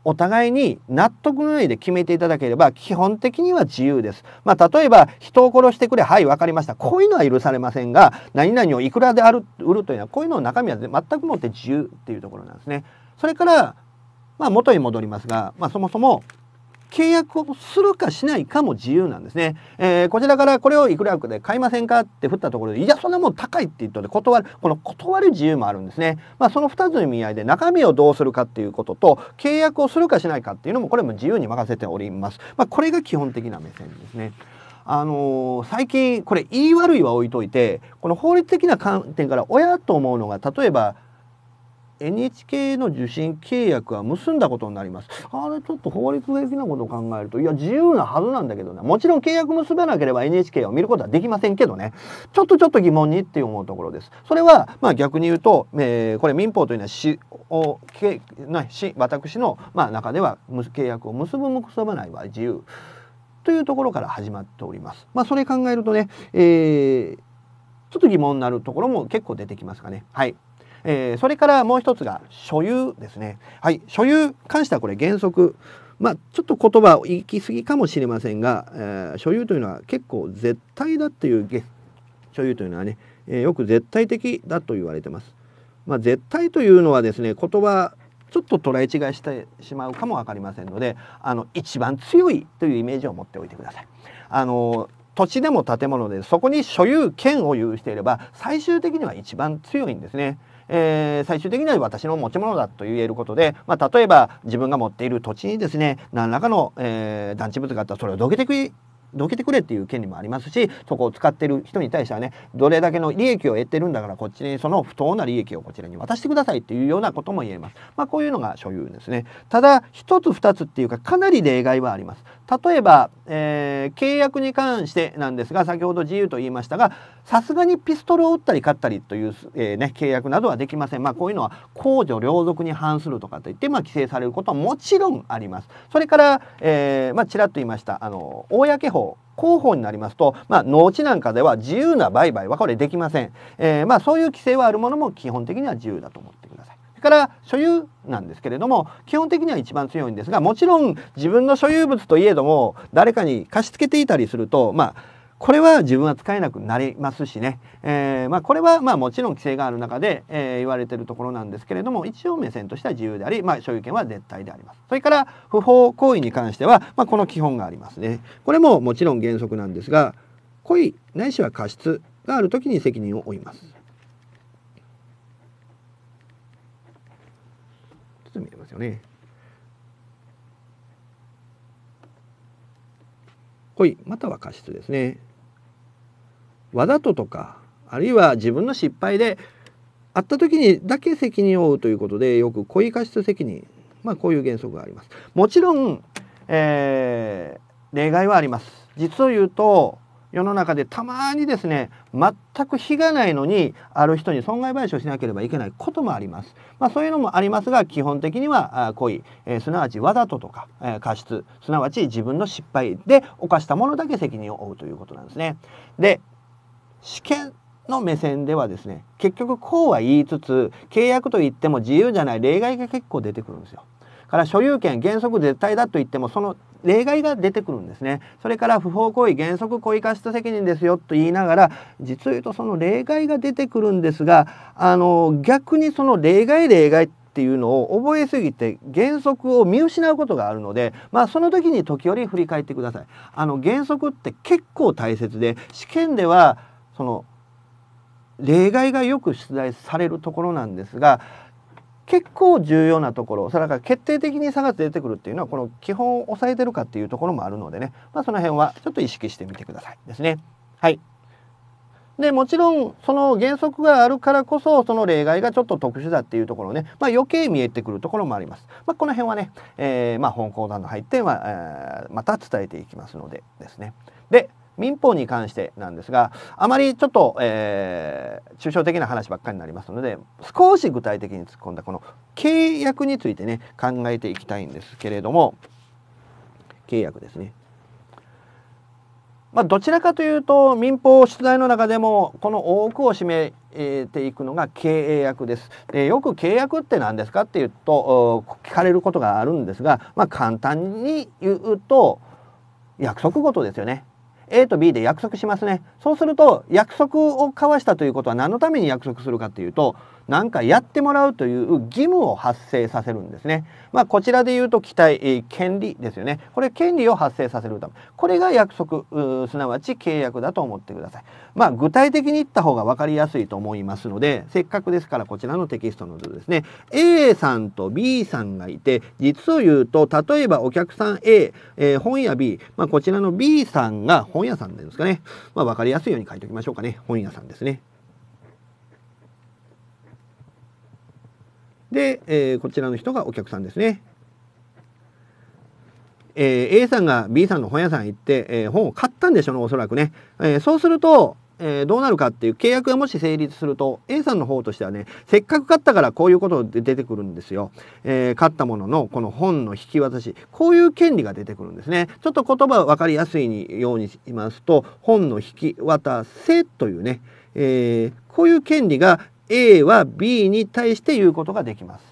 お互いに納得の上で決めていただければ基本的には自由です。まあ、例えば人を殺してくれはいわかりましたこういうのは許されませんが何々をいくらである売るというのはこういうのを中身は全くもって自由っていうところなんですね。それから、まあ、元に戻りますが、まあ、そもそも契約をするかしないかも自由なんですね。えー、こちらからこれをいくらで買いませんかって振ったところで、いや、そんなもん高いって言ったので断る、この断る自由もあるんですね。まあ、その2つの意味合いで中身をどうするかっていうことと、契約をするかしないかっていうのもこれも自由に任せております。まあ、これが基本的な目線ですね。あのー、最近これ言い悪いは置いといてこの法律的な観点から親と思うのが例えば NHK の受信契約は結んだことになりますあれちょっと法律的なことを考えるといや自由なはずなんだけどなもちろん契約結べなければ NHK を見ることはできませんけどねちょっとちょっと疑問にって思うところですそれはまあ逆に言うと、えー、これ民法というのはしおけなし私の、まあ、中では契約を結ぶも結ばないは自由というところから始まっております。まあ、それ考えるとね、えー、ちょっと疑問になるところも結構出てきますかね。はい。えー、それからもう一つが所有ですね。はい、所有関してはこれ原則まあ、ちょっと言葉を行き過ぎかもしれませんが、えー、所有というのは結構絶対だという所有というのはね、えー、よく絶対的だと言われてます。まあ、絶対というのはですね言葉ちょっと捉え違いしてしまうかも分かりませんのであの一番強いというイメージを持っておいてください。あの土地でも建物でそこに所有権を有していれば最終的には一番強いんですね。えー、最終的には私の持ち物だと言えることで、まあ、例えば自分が持っている土地にですね何らかの、えー、団地物があったらそれをどけてくどけてくれっていう権利もありますしそこを使ってる人に対してはねどれだけの利益を得てるんだからこっちにその不当な利益をこちらに渡してくださいっていうようなことも言えます。まあ、こういうのが所有ですね。ただ一つ二つっていうかかなり例外はあります。例えば、えー、契約に関してなんですが先ほど自由と言いましたがさすがにピストルを打ったり買ったりという、えー、ね、契約などはできません、まあ、こういうのは公序良俗に反するとかといって、まあ、規制されることはもちろんあります。それから、えーまあ、ちらっと言いましたあの公法広報になりますと、まあ、農地なんかでは自由な売買はこれできません、えーまあ、そういう規制はあるものも基本的には自由だと思ってください。から所有なんですけれども基本的には一番強いんですがもちろん自分の所有物といえども誰かに貸し付けていたりするとまあこれは自分は使えなくなりますしね、えー、まあ、これはまあもちろん規制がある中で、えー、言われてるところなんですけれども一応目線としては自由であり、まあ、所有権は絶対でありますそれから不法行為に関しては、まあ、この基本がありますねこれももちろん原則なんですが故意ないしは過失がある時に責任を負いますよね。恋または過失ですね。わざととかあるいは自分の失敗であった時にだけ責任を負うということでよく故意過失責任まあこういう原則があります。もちろん、えー、例外はあります。実を言うと世の中でたまにですね全く非がないのにある人に損害賠償しなければいけないこともあります、まあ、そういうのもありますが基本的には故意、えー、すなわちわざととか、えー、過失すなわち自分の失敗で犯したものだけ責任を負うということなんですね。で試験の目線ではですね結局こうは言いつつ契約といっても自由じゃない例外が結構出てくるんですよ。から所有権原則絶対だと言ってもその例外が出てくるんですねそれから不法行為原則故意過失責任ですよと言いながら実を言うとその例外が出てくるんですがあの逆にその例外例外っていうのを覚えすぎて原則を見失うことがあるので、まあ、その時に時折振り返ってください。あの原則って結構大切で試験ではその例外がよく出題されるところなんですが結構重要なところそれから決定的に差が出てくるっていうのはこの基本を抑えてるかっていうところもあるのでね、まあ、その辺はちょっと意識してみてくださいですね。はいでもちろんその原則があるからこそその例外がちょっと特殊だっていうところね、まあ、余計見えてくるところもあります。まあ、この辺はね、えー、ま本講談の入っては、えー、また伝えていきますのでですね。で民法に関してなんですがあまりちょっと、えー、抽象的な話ばっかりになりますので少し具体的に突っ込んだこの契約についてね考えていきたいんですけれども契約ですね。まあ、どちらかというと民法出題の中でもこの多くを占めていくのが契約です。でよく契約って何ですかっていうと聞かれることがあるんですが、まあ、簡単に言うと約束事ですよね。A と B で約束しますねそうすると約束を交わしたということは何のために約束するかっていうと何かやってもらうという義務を発生させるんですね。まあ、こちらで言うと期待、え権利ですよね。これ権利を発生させるためこれが約束すなわち契約だと思ってください。まあ、具体的に言った方が分かりやすいと思いますのでせっかくですからこちらのテキストの図ですね。A さんと B さんがいて実を言うと例えばお客さん A、えー、本屋 B、まあ、こちらの B さんが本屋さんですかね、まあ、分かりやすいように書いておきましょうかね本屋さんですね。で、えー、こちらの人がお客さんですね。えー、A さんが B さんの本屋さん行って、えー、本を買ったんでしょうねおそらくね、えー、そうすると、えどうなるかっていう契約がもし成立すると A さんの方としてはねせっかく買ったからこういうことで出てくるんですよ、え買ったもののこの本の引き渡しこういう権利が出てくるんですねちょっと言葉分かりやすいようにしますと本の引き渡せというねえー、こういう権利が、A は B に対して言うことができます。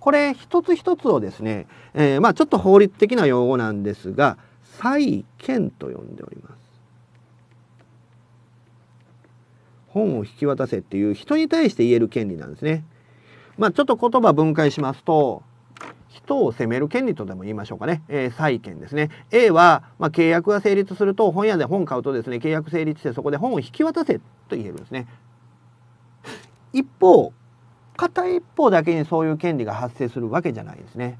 これ一つ一つをですね、えー、まあちょっと法律的な用語なんですが債権と呼んでおります。本を引き渡せっていう人に対して言える権利なんですね。まあちょっと言葉分解しますと人を責める権利とでも言いましょうかね、えー、債権ですね A は、まあ、契約が成立すると本屋で本買うとですね契約成立してそこで本を引き渡せと言えるんですね一方片一方だけにそういう権利が発生するわけじゃないですね。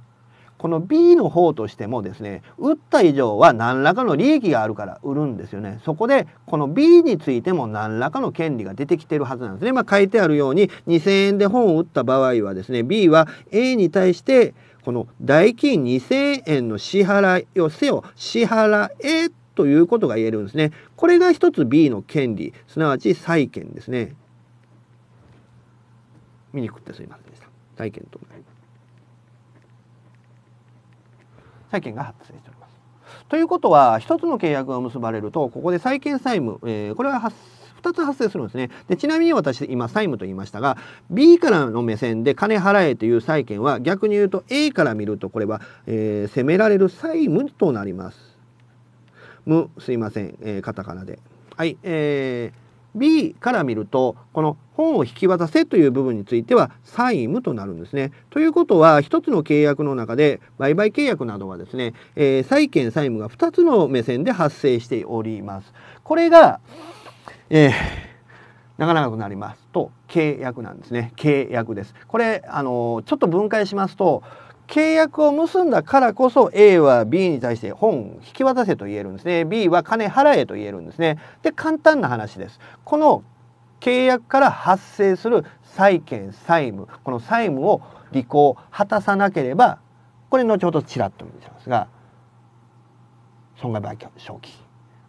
この B の方としてもですね売った以上は何らかの利益があるから売るんですよねそこでこの B についても何らかの権利が出てきてるはずなんですねまあ書いてあるように2000円で本を売った場合はですね B は A に対してこの代金2000円の支払いをせよ支払えということが言えるんですねこれが一つ B の権利すなわち債権ですね見にくくてすいませんでした。債権となります。債権が発生しております。ということは1つの契約が結ばれるとここで債権債務、えー、これは2つ発生するんですねでちなみに私今債務と言いましたが B からの目線で金払えという債権は逆に言うと A から見るとこれは、えー、責められる債務となります。むすいません、えー、カタカナで。はい、えー B から見るとこの本を引き渡せという部分については債務となるんですね。ということは1つの契約の中で売買契約などはですね、えー、債権債務が2つの目線で発生しております。これが、えー、なかなかなりますと契約なんですね契約ですこれあのちょっと分解しますと契約を結んだからこそ A は B に対して本引き渡せと言えるんですね B は金払えと言えるんですねで簡単な話ですこの契約から発生する債権債務この債務を履行果たさなければこれ後ほどちらっと見せますが損害賠償金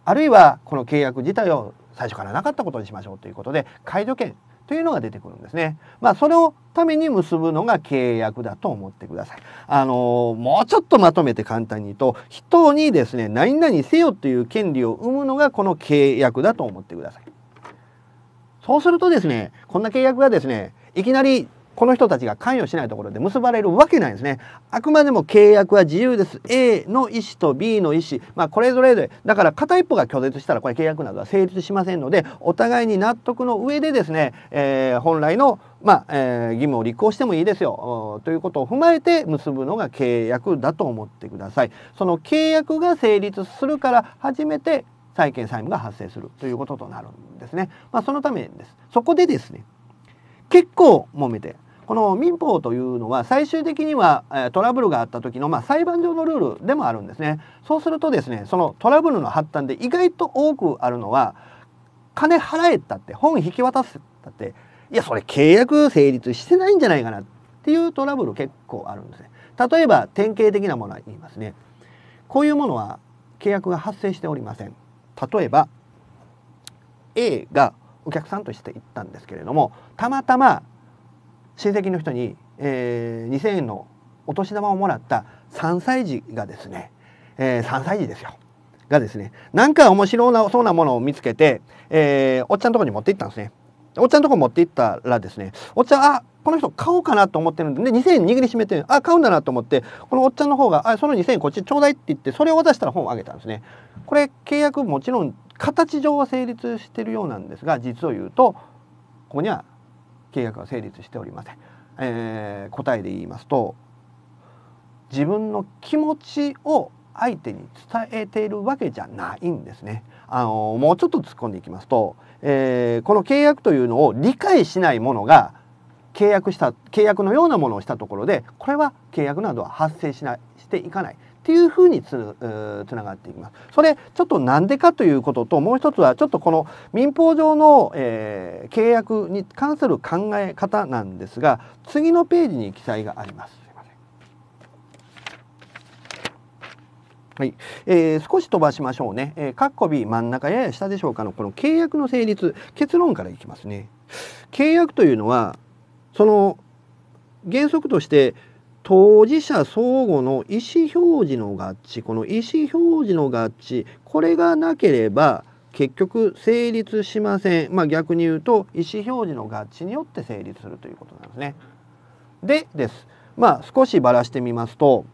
あるいはこの契約自体を最初からなかったことにしましょうということで解除権というのが出てくるんですね。まあ、それをために結ぶのが契約だと思ってください。あのー、もうちょっとまとめて簡単に言うと、人にですね、何々せよという権利を生むのがこの契約だと思ってください。そうするとですね、こんな契約がですね、いきなりこの人たちが関与しないところで結ばれるわけないですね。あくまでも契約は自由です。A の意思と B の意思、まあ、これぞれで、だから片一方が拒絶したらこれ契約などは成立しませんので、お互いに納得の上でですね、えー、本来のまあ、えー、義務を履行してもいいですよということを踏まえて結ぶのが契約だと思ってください。その契約が成立するから初めて債権債務が発生するということとなるんですね。まあ、そのためです。そこでですね、結構揉めてこの民法というのは最終的にはトラブルがあった時のまあ、裁判上のルールでもあるんですね。そうするとですねそのトラブルの発端で意外と多くあるのは金払えたって本引き渡せたっていやそれ契約成立してないんじゃないかなっていうトラブル結構あるんですね。例えば典型的なものは言いますね。こういうものは契約が発生しておりません。例えば A がお客さんとして行ったんですけれどもたまたま親戚の人に、えー、2,000円のお年玉をもらった3歳児がですね、えー、3歳児ですよがですねなんか面白なそうなものを見つけて、えー、おっちゃんのとこに持って行ったんですね。おっちゃんのとこ持って行ったらですねおっちゃんあこの人買おうかなと思ってるんでで2,000円握りしめてあ買うんだなと思ってこのおっちゃんの方が「あその2,000円こっちちょうだい」って言ってそれを渡したら本をあげたんですね。これ契約もちろん形上は成立してるようなんですが実を言うとここには契約は成立しておりません、えー、答えで言いますと自分の気持ちを相手に伝えているわけじゃないんですね。あのもうちょっと突っ込んでいきますと、えー、この契約というのを理解しないものが契約した契約のようなものをしたところでこれは契約などは発生しないしていかないっていうふうにつながっていきます。それちょっとなんでかということともう一つはちょっとこの民法上の、えー、契約に関する考え方なんですが次のページに記載があります。はい、えー、少し飛ばしましょうね。えー、括弧 B 真ん中やや下でしょうかのこの契約の成立結論からいきますね。契約というのはその原則として当事者相互の意思表示の合致この意思表示の合致これがなければ結局成立しません、まあ、逆に言うと意思表示の合致によって成立するということなんですね。でです、まあ、少しばらしてみますと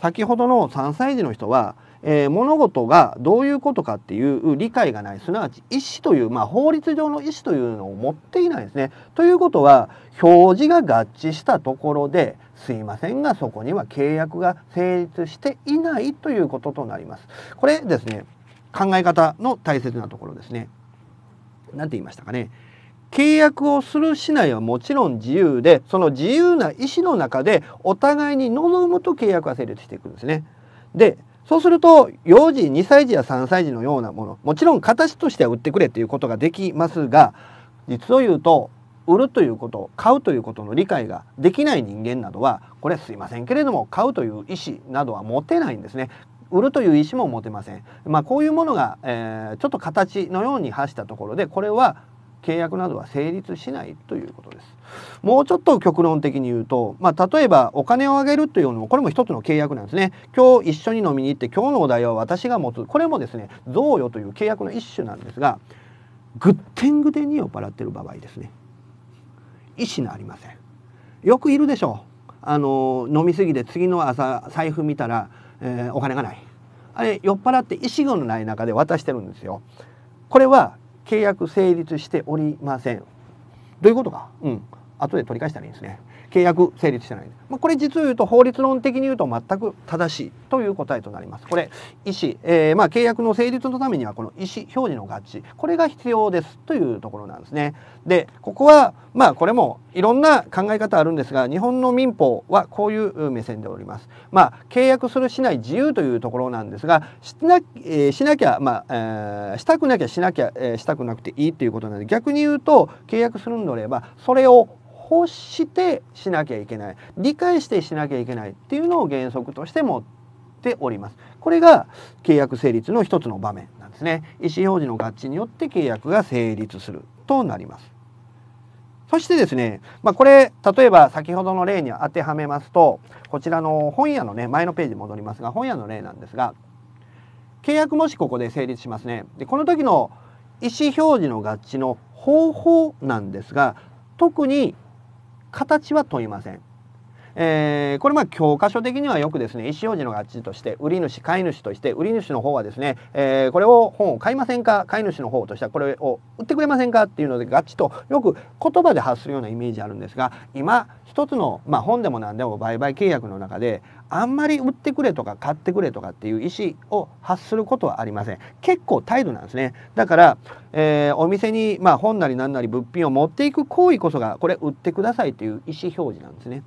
先ほどの3歳児の人は、えー、物事がどういうことかっていう理解がないすなわち意思という、まあ、法律上の意思というのを持っていないですね。ということは表示が合致したところですいませんがそこには契約が成立していないということとなります。これですね考え方の大切なところですね。何て言いましたかね。契約をするしないはもちろん自由でその自由な意思の中でお互いに望むと契約は成立していくんですね。でそうすると幼児2歳児や3歳児のようなものもちろん形としては売ってくれっていうことができますが実を言うと売るということ買うということの理解ができない人間などはこれはすいませんけれども買うという意思などは持てないんですね。売るという意思も持てません。まあ、こういうものが、えー、ちょっと形のように発したところでこれは契約などは成立しないということです。もうちょっと極論的に言うと、まあ、例えばお金をあげるというのもこれも一つの契約なんですね。今日一緒に飲みに行って今日のお題は私が持つこれもですね贈与という契約の一種なんですがグッテングデニーを払ってる場合ですね。意思のありませんよくいるでしょうあの飲み過ぎで次の朝財布見たら、えー、お金がないあれ酔っ払って意思がない中で渡してるんですよこれは契約成立しておりませんどういうことかうん後で取り返したらいいんですね契約成立してない。まあ、これ実を言うと法律論的に言うと全く正しいという答えとなります。これ意思、えー、まあ契約の成立のためにはこの意思表示の合致これが必要ですというところなんですね。でここはまあこれもいろんな考え方あるんですが日本の民法はこういう目線でおります。まあ契約するしない自由というところなんですがしな,、えー、しなきゃまあ、えー、したくなきゃしなきゃ、えー、したくなくていいということなので逆に言うと契約するのであればそれを欲してしなきゃいけない理解してしなきゃいけないっていうのを原則として持っております。これが契約成立の一つの場面なんですね。意思表示の合致によって契約が成立するとなります。そしてですね、まあ、これ例えば先ほどの例に当てはめますとこちらの本屋のね前のページに戻りますが本屋の例なんですが契約もしここで成立しますね。でこの時の意思表示の合致の方法なんですが特に形は問いませんえー、これまあ教科書的にはよくですね意思表示の合致として売り主買い主として売り主の方はですね、えー、これを本を買いませんか買い主の方としてはこれを売ってくれませんかっていうので合致とよく言葉で発するようなイメージあるんですが今一つの、まあ、本でも何でも売買契約の中であんまり売ってくれとか買ってくれとかっていう意思を発することはありません結構態度なんですねだから、えー、お店に、まあ、本なり何なり物品を持っていく行為こそがこれ売ってくださいという意思表示なんですね。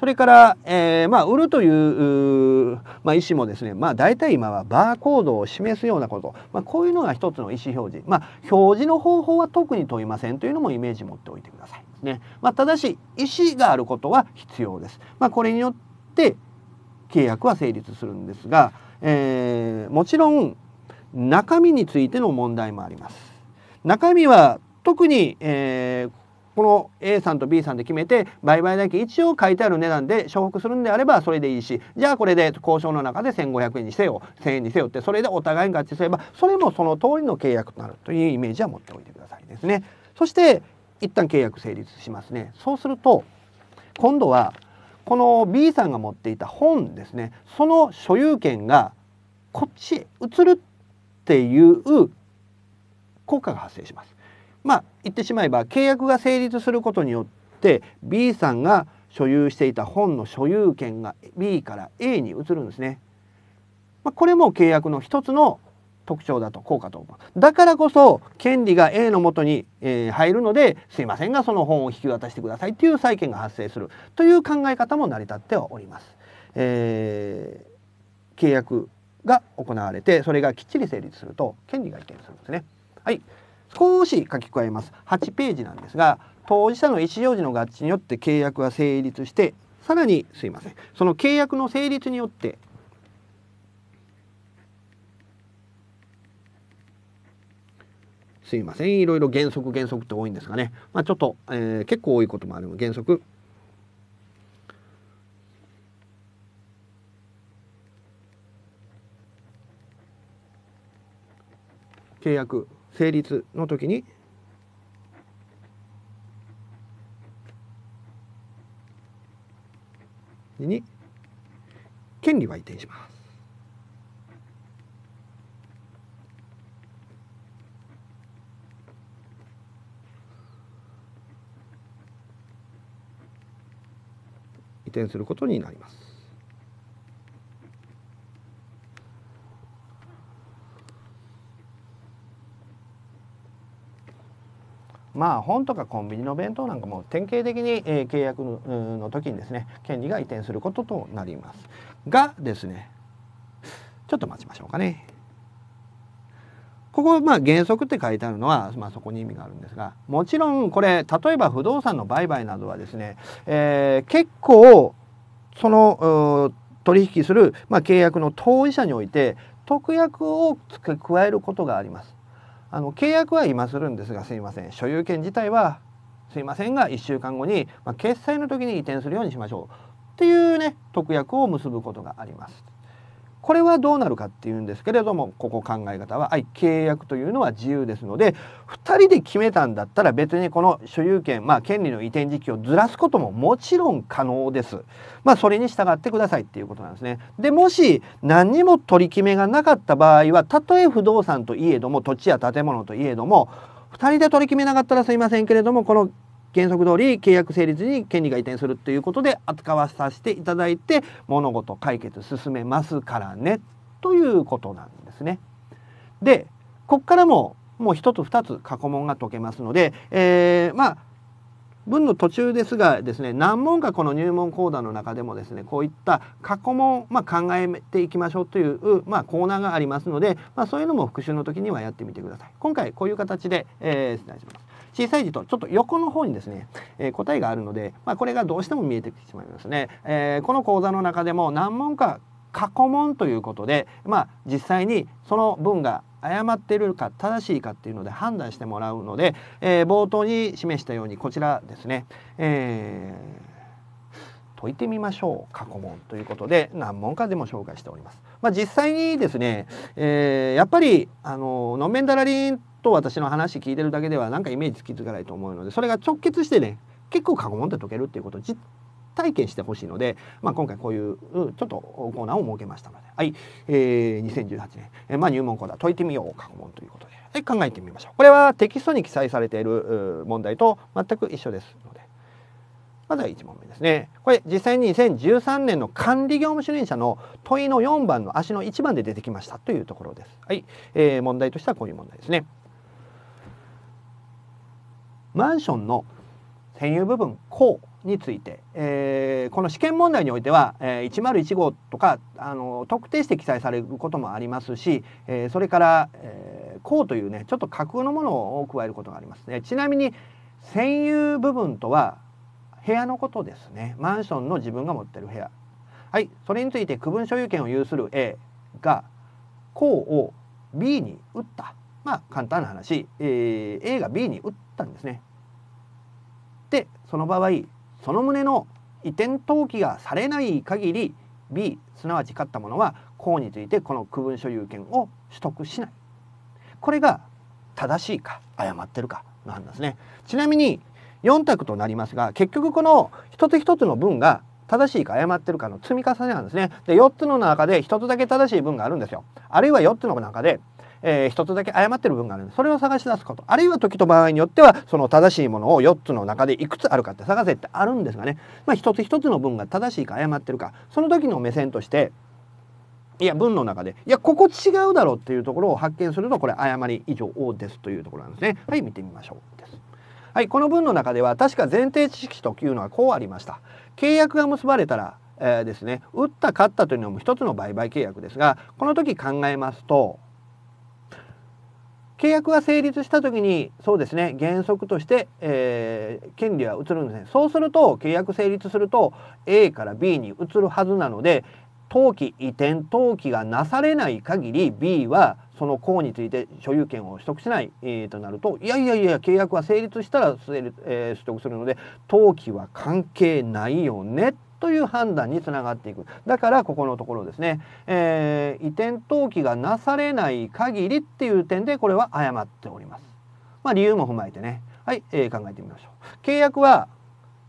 それから、えー、まあ、売るという、まあ、意思もですね、まあ、大体今はバーコードを示すようなこと、まあ、こういうのが一つの意思表示、まあ、表示の方法は特に問いませんというのもイメージ持っておいてください。ねまあ、ただし意思があることは必要です。まあ、これによって契約は成立するんですが、えー、もちろん中身についての問題もあります。中身は特に、えー、この A さんと B さんで決めて売買代金一応書いてある値段で承服するんであればそれでいいしじゃあこれで交渉の中で1500円にせよ1000円にせよってそれでお互いに合致すればそれもその通りの契約となるというイメージは持っておいてくださいですね。そして一旦契約成立しますね。そうすると今度はこの B さんが持っていた本ですねその所有権がこっちへ移るっていう効果が発生します。まあ言ってしまえば契約が成立することによって B さんが所有していた本の所有権が B から A に移るんですね。まあ、これも契約の一つの特徴だと効果と思だからこそ権利が A のもとに、えー、入るのですいませんがその本を引き渡してくださいという債権が発生するという考え方も成り立っております。えー、契約が行われてそれがきっちり成立すると権利が移転するんですね。はい少し書き加えます8ページなんですが当事者の意思表示の合致によって契約は成立してさらにすいませんその契約の成立によってすいませんいろいろ原則原則って多いんですがね、まあ、ちょっと、えー、結構多いこともある原則契約成立の時にに権利は移転します。移転することになります。まあ本とかコンビニの弁当なんかも典型的に、えー、契約の時にですね権利が移転することとなりますがですねちょっと待ちましょうかね。ここ、まあ、原則って書いてあるのは、まあ、そこに意味があるんですがもちろんこれ例えば不動産の売買などはですね、えー、結構その取引する、まあ、契約の当事者において特約を付け加えることがあります。あの契約は今するんですがすいません所有権自体はすいませんが1週間後に、まあ、決済の時に移転するようにしましょうっていうね特約を結ぶことがあります。これはどうなるかっていうんですけれどもここ考え方ははい契約というのは自由ですので2人で決めたんだったら別にこの所有権まあ権利の移転時期をずらすことももちろん可能です。まあそれに従ってくださいっていうことなんですね。でもし何にも取り決めがなかった場合はたとえ不動産といえども土地や建物といえども2人で取り決めなかったらすいませんけれどもこの原則通り契約成立に権利が移転するということで扱わさせていただいて物事解決進めますからねということなんですね。でここからももう一つ二つ過去問が解けますので、えー、まあ文の途中ですがですね何問かこの入門講座の中でもですねこういった過去問、まあ、考えていきましょうという、まあ、コーナーがありますので、まあ、そういうのも復習の時にはやってみてください。今回こういう形で、えー、失礼します。小さい字とちょっと横の方にですね、えー、答えがあるので、まあ、これがどうしても見えてきてしまいますね。えー、この講座の中でも何問か過去問ということで、まあ、実際にその文が誤っているか正しいかっていうので判断してもらうので、えー、冒頭に示したようにこちらですね、えー、解いてみましょう過去問ということで何問かでも紹介しております。まあ、実際にですね、えー、やっぱりあののんべんだらりと私の話聞いてるだけではなんかイメージつきづかないと思うのでそれが直結してね結構過去問って解けるっていうことを実体験してほしいので、まあ、今回こういうちょっとコーナーを設けましたので、はいえー、2018年、えーまあ、入門講座解いてみよう過去問ということで、はい、考えてみましょうこれはテキストに記載されている問題と全く一緒ですのでまずは1問目ですねこれ実際に2013年の管理業務主任者の問いの4番の足の1番で出てきましたというところです、はいえー、問題としてはこういう問題ですねマンションの占有部分項について、えー、この試験問題においては、えー、101号とかあの特定して記載されることもありますし、えー、それから、えー、項というねちょっと架空のものを加えることがあります、ね、ちなみに占有部分とは部屋のことですねマンションの自分が持ってる部屋はいそれについて区分所有権を有する A が項を B に打ったまあ簡単な話、えー、A が B に打ったんですねその場合その旨の移転登記がされない限り B すなわち勝った者は項についてこの区分所有権を取得しないこれが正しいか誤ってるかの判断ですねちなみに4択となりますが結局この一つ一つの文が正しいか誤ってるかの積み重ねなんですねで4つの中で1つだけ正しい文があるんですよあるいは4つの中でえー、一つだけ誤ってる部分があるそれを探し出すことあるいは時と場合によってはその正しいものを4つの中でいくつあるかって探せってあるんですがね、まあ、一つ一つの文が正しいか誤ってるかその時の目線としていや文の中でいやここ違うだろうっていうところを発見するとこれ誤り以上ですというところなんですね。はい見てみましょうです。はい、この文の中では確か前提知識というのはこうありました。契約が結ばれたら、えー、ですね、売った買ったというのも一つの売買契約ですが、この時考えますと、契約が成立した時にそうですね原則として、えー、権利は移るんですねそうすると契約成立すると A から B に移るはずなので登記移転登記がなされない限り B はその項について所有権を取得しない、えー、となるといやいやいや契約は成立したらえー、取得するので登記は関係ないよねっという判断につながっていくだからここのところですね、えー、移転登記がなされない限りっていう点でこれは誤っております、まあ、理由も踏まえてねはい、えー、考えてみましょう契約は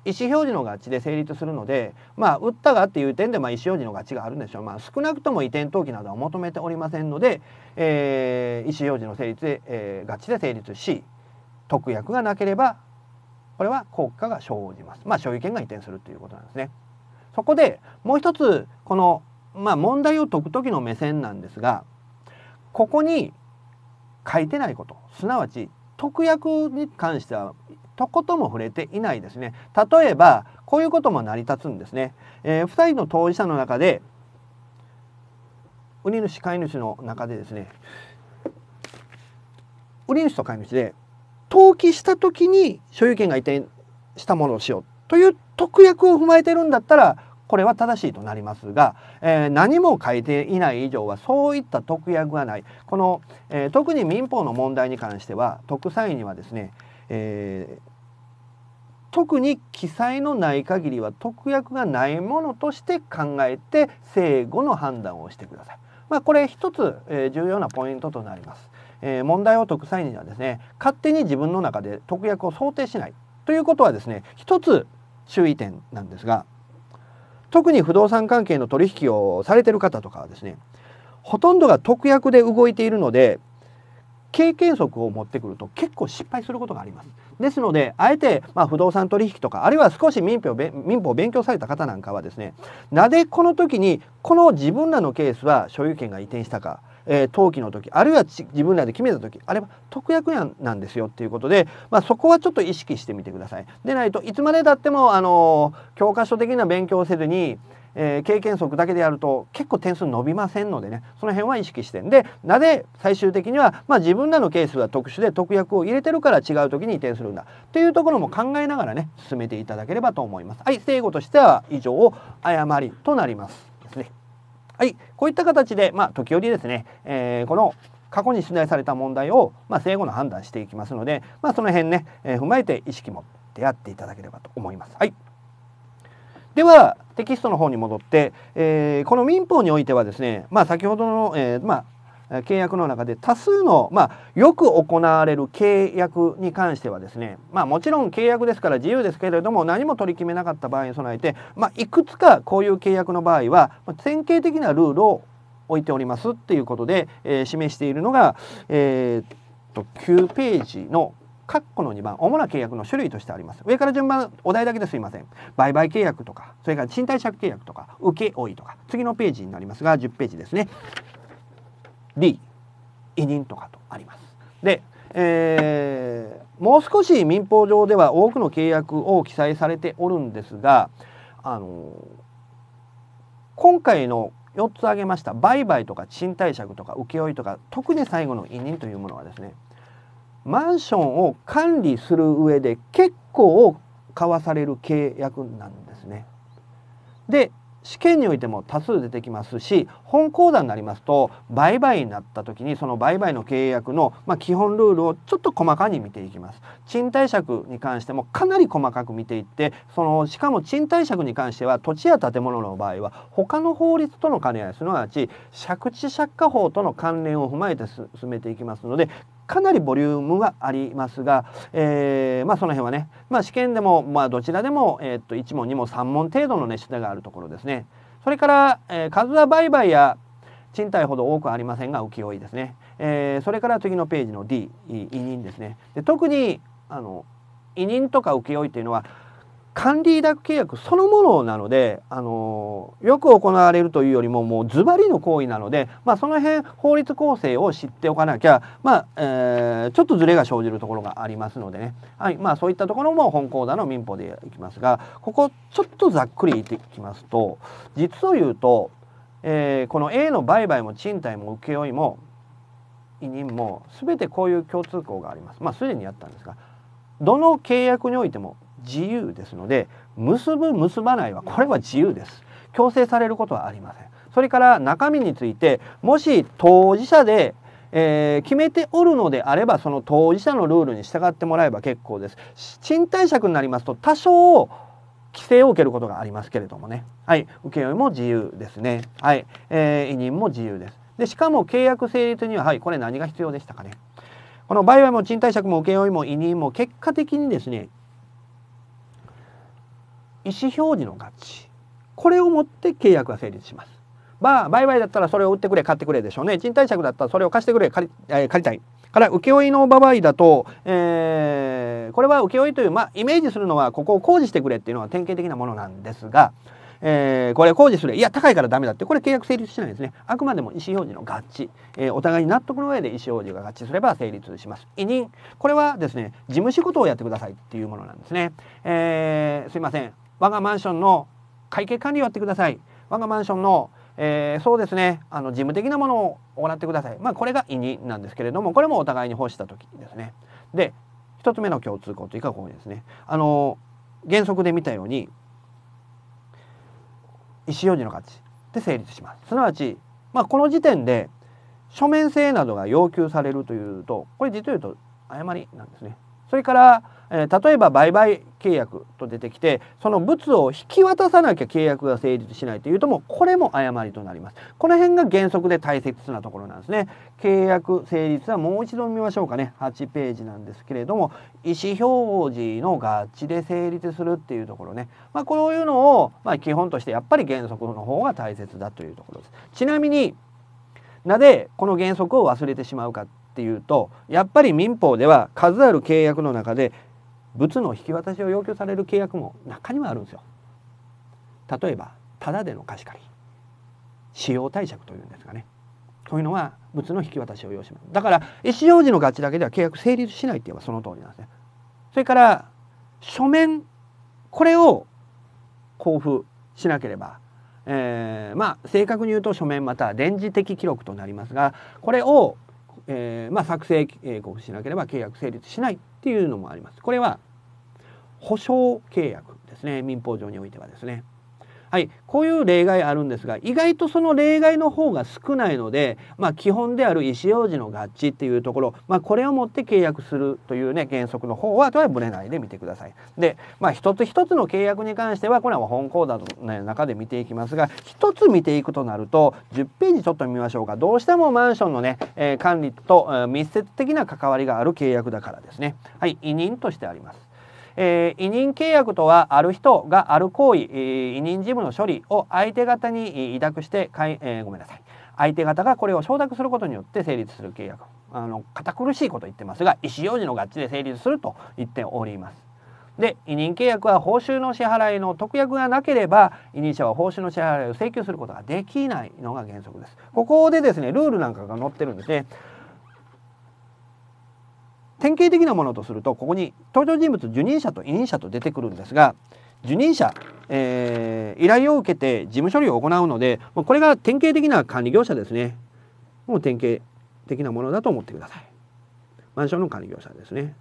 意思表示の合致で成立するのでまあ売ったがっていう点でまあ意思表示の合致があるんでしょう、まあ、少なくとも移転登記などは求めておりませんので、えー、意思表示の成立で、えー、合致で成立し特約がなければこれは国家が生じます。まあ、所有権が移転するということなんですね。そこでもう一つこの、まあ、問題を解く時の目線なんですがここに書いてないことすなわち特約に関してはとことも触れていないですね例えばこういうことも成り立つんですね、えー、2人の当事者の中で売り主買い主の中でですね売り主と買い主で登記した時に所有権が移転したものをしようという特約を踏まえてるんだったらこれは正しいとなりますが、えー、何も書いていない以上はそういった特約がないこの、えー、特に民法の問題に関しては特裁にはですね、えー、特に記載のない限りは特約がないものとして考えて正誤の判断をしてください。まあ、これ一つ、えー、重要なポイントとなります。えー、問題を解く際にはですね勝手に自分の中で特約を想定しないということはですね一つ注意点なんですが特に不動産関係の取引をされてる方とかはですねほとんどが特約で動いているので経験則を持ってくると結構失敗することがあります。ですのであえてまあ、不動産取引とかあるいは少し民法民法を勉強された方なんかはですねなぜこの時にこの自分らのケースは所有権が移転したかえー、登記の時あるいは自分らで決めた時あれは特約やんなんですよっていうことで、まあ、そこはちょっと意識してみてください。でないといつまでたっても、あの教科書的な勉強せずにえー、経験則だけでやると結構点数伸びませんのでねその辺は意識してんでなぜ最終的には、まあ、自分らのケースは特殊で特約を入れてるから違う時に移転するんだっていうところも考えながらね進めていただければと思います。はい、正語としては以上誤りとなります。はい、こういった形で、まあ、時折ですね、えー、この過去に出題された問題を、まあ、正誤の判断していきますので、まあ、その辺ね、えー、踏まえて意識も出会っていただければと思います。はい、ではテキストの方に戻って、えー、この民法においてはですね、まあ、先ほどの、えーまあ、契約の中で多数の、まあ、よく行われる契約に関してはですね、まあ、もちろん契約ですから自由ですけれども何も取り決めなかった場合に備えて、まあ、いくつかこういう契約の場合は典型的なルールを置いておりますっていうことで、えー、示しているのが、えー、っと9ページの括弧の2番主な契約の種類としてあります上から順番お題だけですいません売買契約とかそれから賃貸借契約とか請負とか次のページになりますが10ページですね D 委任とかとあります。で、えー、もう少し民法上では多くの契約を記載されておるんですが、あの今回の4つ挙げました売買とか賃貸借とか請負とか特に最後の委任というものはですねマンションを管理する上で結構買わされる契約なんですね。で試験においても多数出てきますし本講座になりますと売買になった時にその売買の契約の、まあ、基本ルールをちょっと細かに見ていきます賃貸借に関してもかなり細かく見ていってそのしかも賃貸借に関しては土地や建物の場合は他の法律との兼ね合いすなわち借地借家法との関連を踏まえて進めていきますのでかなりボリュームがありますが、えー、まあその辺はね、まあ、試験でもまあどちらでも、えー、っと1問2問3問程度のね下題があるところですね。それから、えー、数は売買や賃貸ほど多くありませんが浮世絵ですね、えー、それから次のページの D 委任ですねで特にあの委任とか浮世絵というのは管理委託契約そのものなので、あのよく行われるというよりももうズバリの行為なので、まあ、その辺法律構成を知っておかなきゃ、まあえー、ちょっとずれが生じるところがありますのでね、はいまあ、そういったところも本講座の民法でいきますがここちょっとざっくり言っていきますと実を言うと、えー、この A の売買も賃貸も請負も委任も全てこういう共通項があります。まあ、すでにやったんですがどの契約においても自由ですので結ぶ結ばないはこれは自由です強制されることはありませんそれから中身についてもし当事者でえー、決めておるのであればその当事者のルールに従ってもらえば結構です賃貸借になりますと多少規制を受けることがありますけれどもねはい請負も自由ですねはい、えー、委任も自由ですでしかも契約成立にははいこれ何が必要でしたかねこの売買も賃貸借も請負も委任も結果的にですね意思表示の価値これをもって契約は成立します。まあ、売買だったらそれを売ってくれ買ってくれでしょうね賃貸借だったらそれを貸してくれ借り,、えー、借りたいから請負の場合だと、えー、これは請負という、まあ、イメージするのはここを工事してくれっていうのは典型的なものなんですが、えー、これ工事するいや高いからダメだってこれ契約成立しないですねあくまでも意思表示の合致、えー、お互いに納得の上で意思表示が合致すれば成立します委任これはですね事務仕事をやってくださいっていうものなんですね、えー、すいません我がマンションの会計管理をやってください我がマンションの、えー、そうですねあの事務的なものを行ってくださいまあこれが意になんですけれどもこれもお互いに奉仕した時ですねで一つ目の共通項というかここですねあの原則で見たように意思表示の価値で成立しますすなわち、まあ、この時点で書面性などが要求されるというとこれ実を言うと誤りなんですねそれから、えー、例えば売買契約と出てきてその物を引き渡さなきゃ契約が成立しないというともこれも誤りとなりますこの辺が原則で大切なところなんですね契約成立はもう一度見ましょうかね8ページなんですけれども意思表示の合致で成立するっていうところねまあ、こういうのをま基本としてやっぱり原則の方が大切だというところですちなみになぜこの原則を忘れてしまうかっていうとやっぱり民法では数ある契約の中で物の引き渡しを要求される契約も中にはあるんですよ。例えばタダでの貸し借り使用貸借というんですかねこういうのは物の引き渡しを要しますだから一条時の合致だけでは契約成立しないって言えばその通りなんですねそれから書面これを交付しなければ、えー、まあ正確に言うと書面または電磁的記録となりますがこれをえー、まあ、作成告しなければ契約成立しないっていうのもあります。これは保証契約ですね民法上においてはですね。はい、こういう例外あるんですが意外とその例外の方が少ないので、まあ、基本である意思表示の合致っていうところ、まあ、これをもって契約するというね原則の方はとはぶれないで見てください。で、まあ、一つ一つの契約に関してはこれは本講座の中で見ていきますが一つ見ていくとなると10ページちょっと見ましょうかどうしてもマンションのね、えー、管理と、え密接的な関わりがある契約だからですね。はい、委任としてあります。えー、委任契約とはある人がある行為、えー、委任事務の処理を相手方に委託してかい、えー、ごめんなさい相手方がこれを承諾することによって成立する契約あの堅苦しいこと言ってますが意思表示の合致で成立すると言っております。で委任契約は報酬の支払いの特約がなければ委任者は報酬の支払いを請求することができないのが原則です。ここでですねルールなんかが載ってるんですね。典型的なものとするとここに登場人物受任者と委任者と出てくるんですが受任者、えー、依頼を受けて事務処理を行うのでこれが典型的な管理業者ですねもう典型的なものだと思ってくださいマンションの管理業者ですね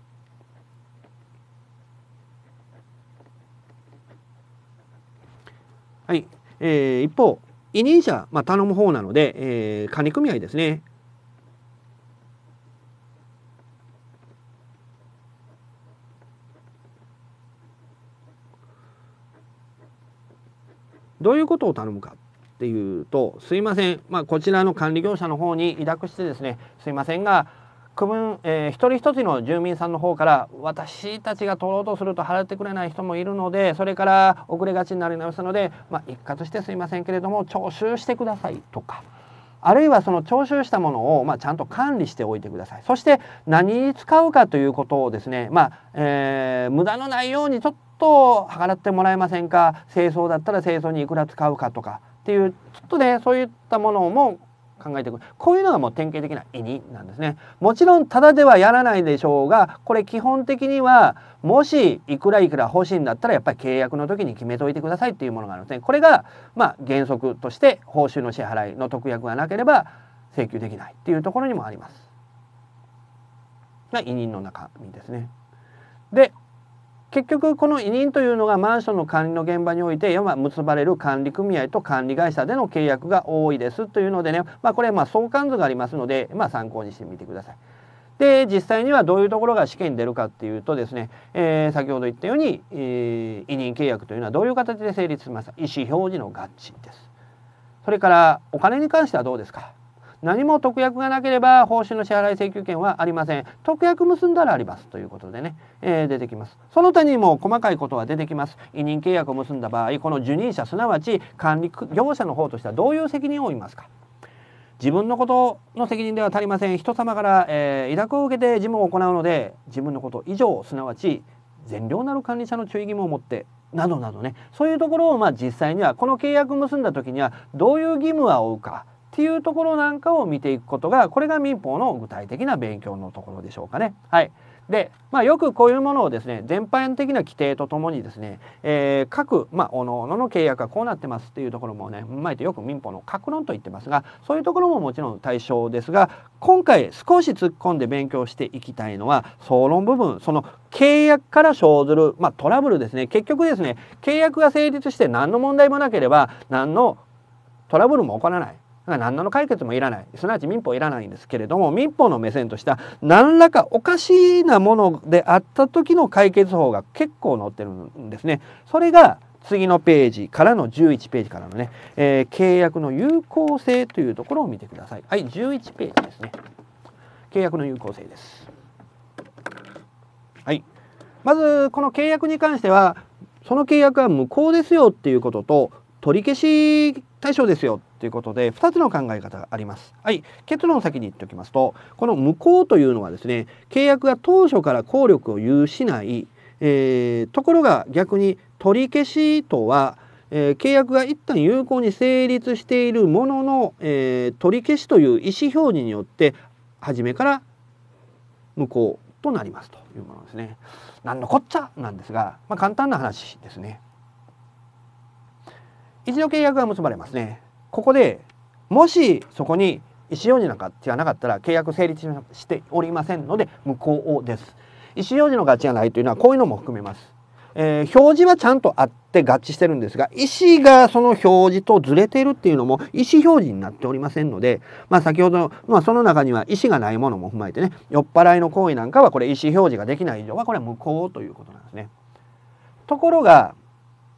はい、えー、一方委任者、まあ、頼む方なので、えー、管理組合ですねどういうことを頼むかっていうとすいません、まあ、こちらの管理業者の方に委託してですねすいませんが区分、えー、一人一人の住民さんの方から私たちが取ろうとすると払ってくれない人もいるのでそれから遅れがちになりますので、まあ、一括してすいませんけれども徴収してくださいとか。あるいはその徴収したものをまあちゃんと管理しておいてくださいそして何に使うかということをですねまあ、えー、無駄のないようにちょっと払ってもらえませんか清掃だったら清掃にいくら使うかとかっていうちょっとねそういったものも考えていくこういうのがもう典型的な意味なんですねもちろんただではやらないでしょうがこれ基本的にはもしいくらいくら欲しいんだったらやっぱり契約の時に決めといてくださいっていうものがあるんですねこれがま原則として報酬の支払いの特約がなければ請求できないっていうところにもありますが委任の中身ですねで結局この委任というのがマンションの管理の現場において要は結ばれる管理組合と管理会社での契約が多いですというのでね、まあ、これま相関図がありますので、まあ、参考にしてみてください。で実際にはどういうところが試験に出るかっていうとですね、えー、先ほど言ったように、えー、委任契約というのはどういう形で成立しますか意思表示の合致です。それからお金に関してはどうですか何も特約がなければ報酬の支払い請求権はありません特約結んだらありますということでね、えー、出てきますその他にも細かいことは出てきます委任契約を結んだ場合この受任者すなわち管理業者の方としてはどういう責任を負いますか自分のことの責任では足りません人様から、えー、委託を受けて事務を行うので自分のこと以上すなわち善良なる管理者の注意義務を持ってなどなどねそういうところをまあ実際にはこの契約結んだ時にはどういう義務は負うかっていうところなんかを見ていくことがこれが民法の具体的な勉強のところでしょうかね。はい、で、まあ、よくこういうものをですね全般的な規定とともにですね、えー、各、まあ、おのおのの契約はこうなってますっていうところもね踏まえてよく民法の格論と言ってますがそういうところももちろん対象ですが今回少し突っ込んで勉強していきたいのは総論部分その契約から生ずる、まあ、トラブルですね結局ですね契約が成立して何の問題もなければ何のトラブルも起こらないから何の解決もいらないすなわち民法いらないんですけれども民法の目線としては何らかおかしいなものであった時の解決法が結構載ってるんですね。それが次のページからの11ページからのね、えー、契約の有効性というところを見てください。はい、11ページですね。契約の有効性です。はい。まず、この契約に関しては、その契約は無効ですよっていうことと、取り消し対象ですよということで2つの考え方があります。はい、結論を先に言っておきますとこの無効というのはですね契約が当初から効力を有しない、えー、ところが逆に取り消しとは、えー、契約が一旦有効に成立しているものの、えー、取り消しという意思表示によって初めから無効となりますというものですね。なんのこっちゃなんですが、まあ、簡単な話ですね。一度契約が結ばれますね。ここでもしそこに石用示なんか違がなかったら契約成立しておりませんので無効です。思表示のガチがないというのはこういうのも含めます。えー、表示はちゃんとあって合致してるんですが石がその表示とずれてるっていうのも意思表示になっておりませんので、まあ、先ほどの、まあ、その中には意思がないものも踏まえてね酔っ払いの行為なんかはこれ意思表示ができない以上はこれは無効ということなんですね。ところが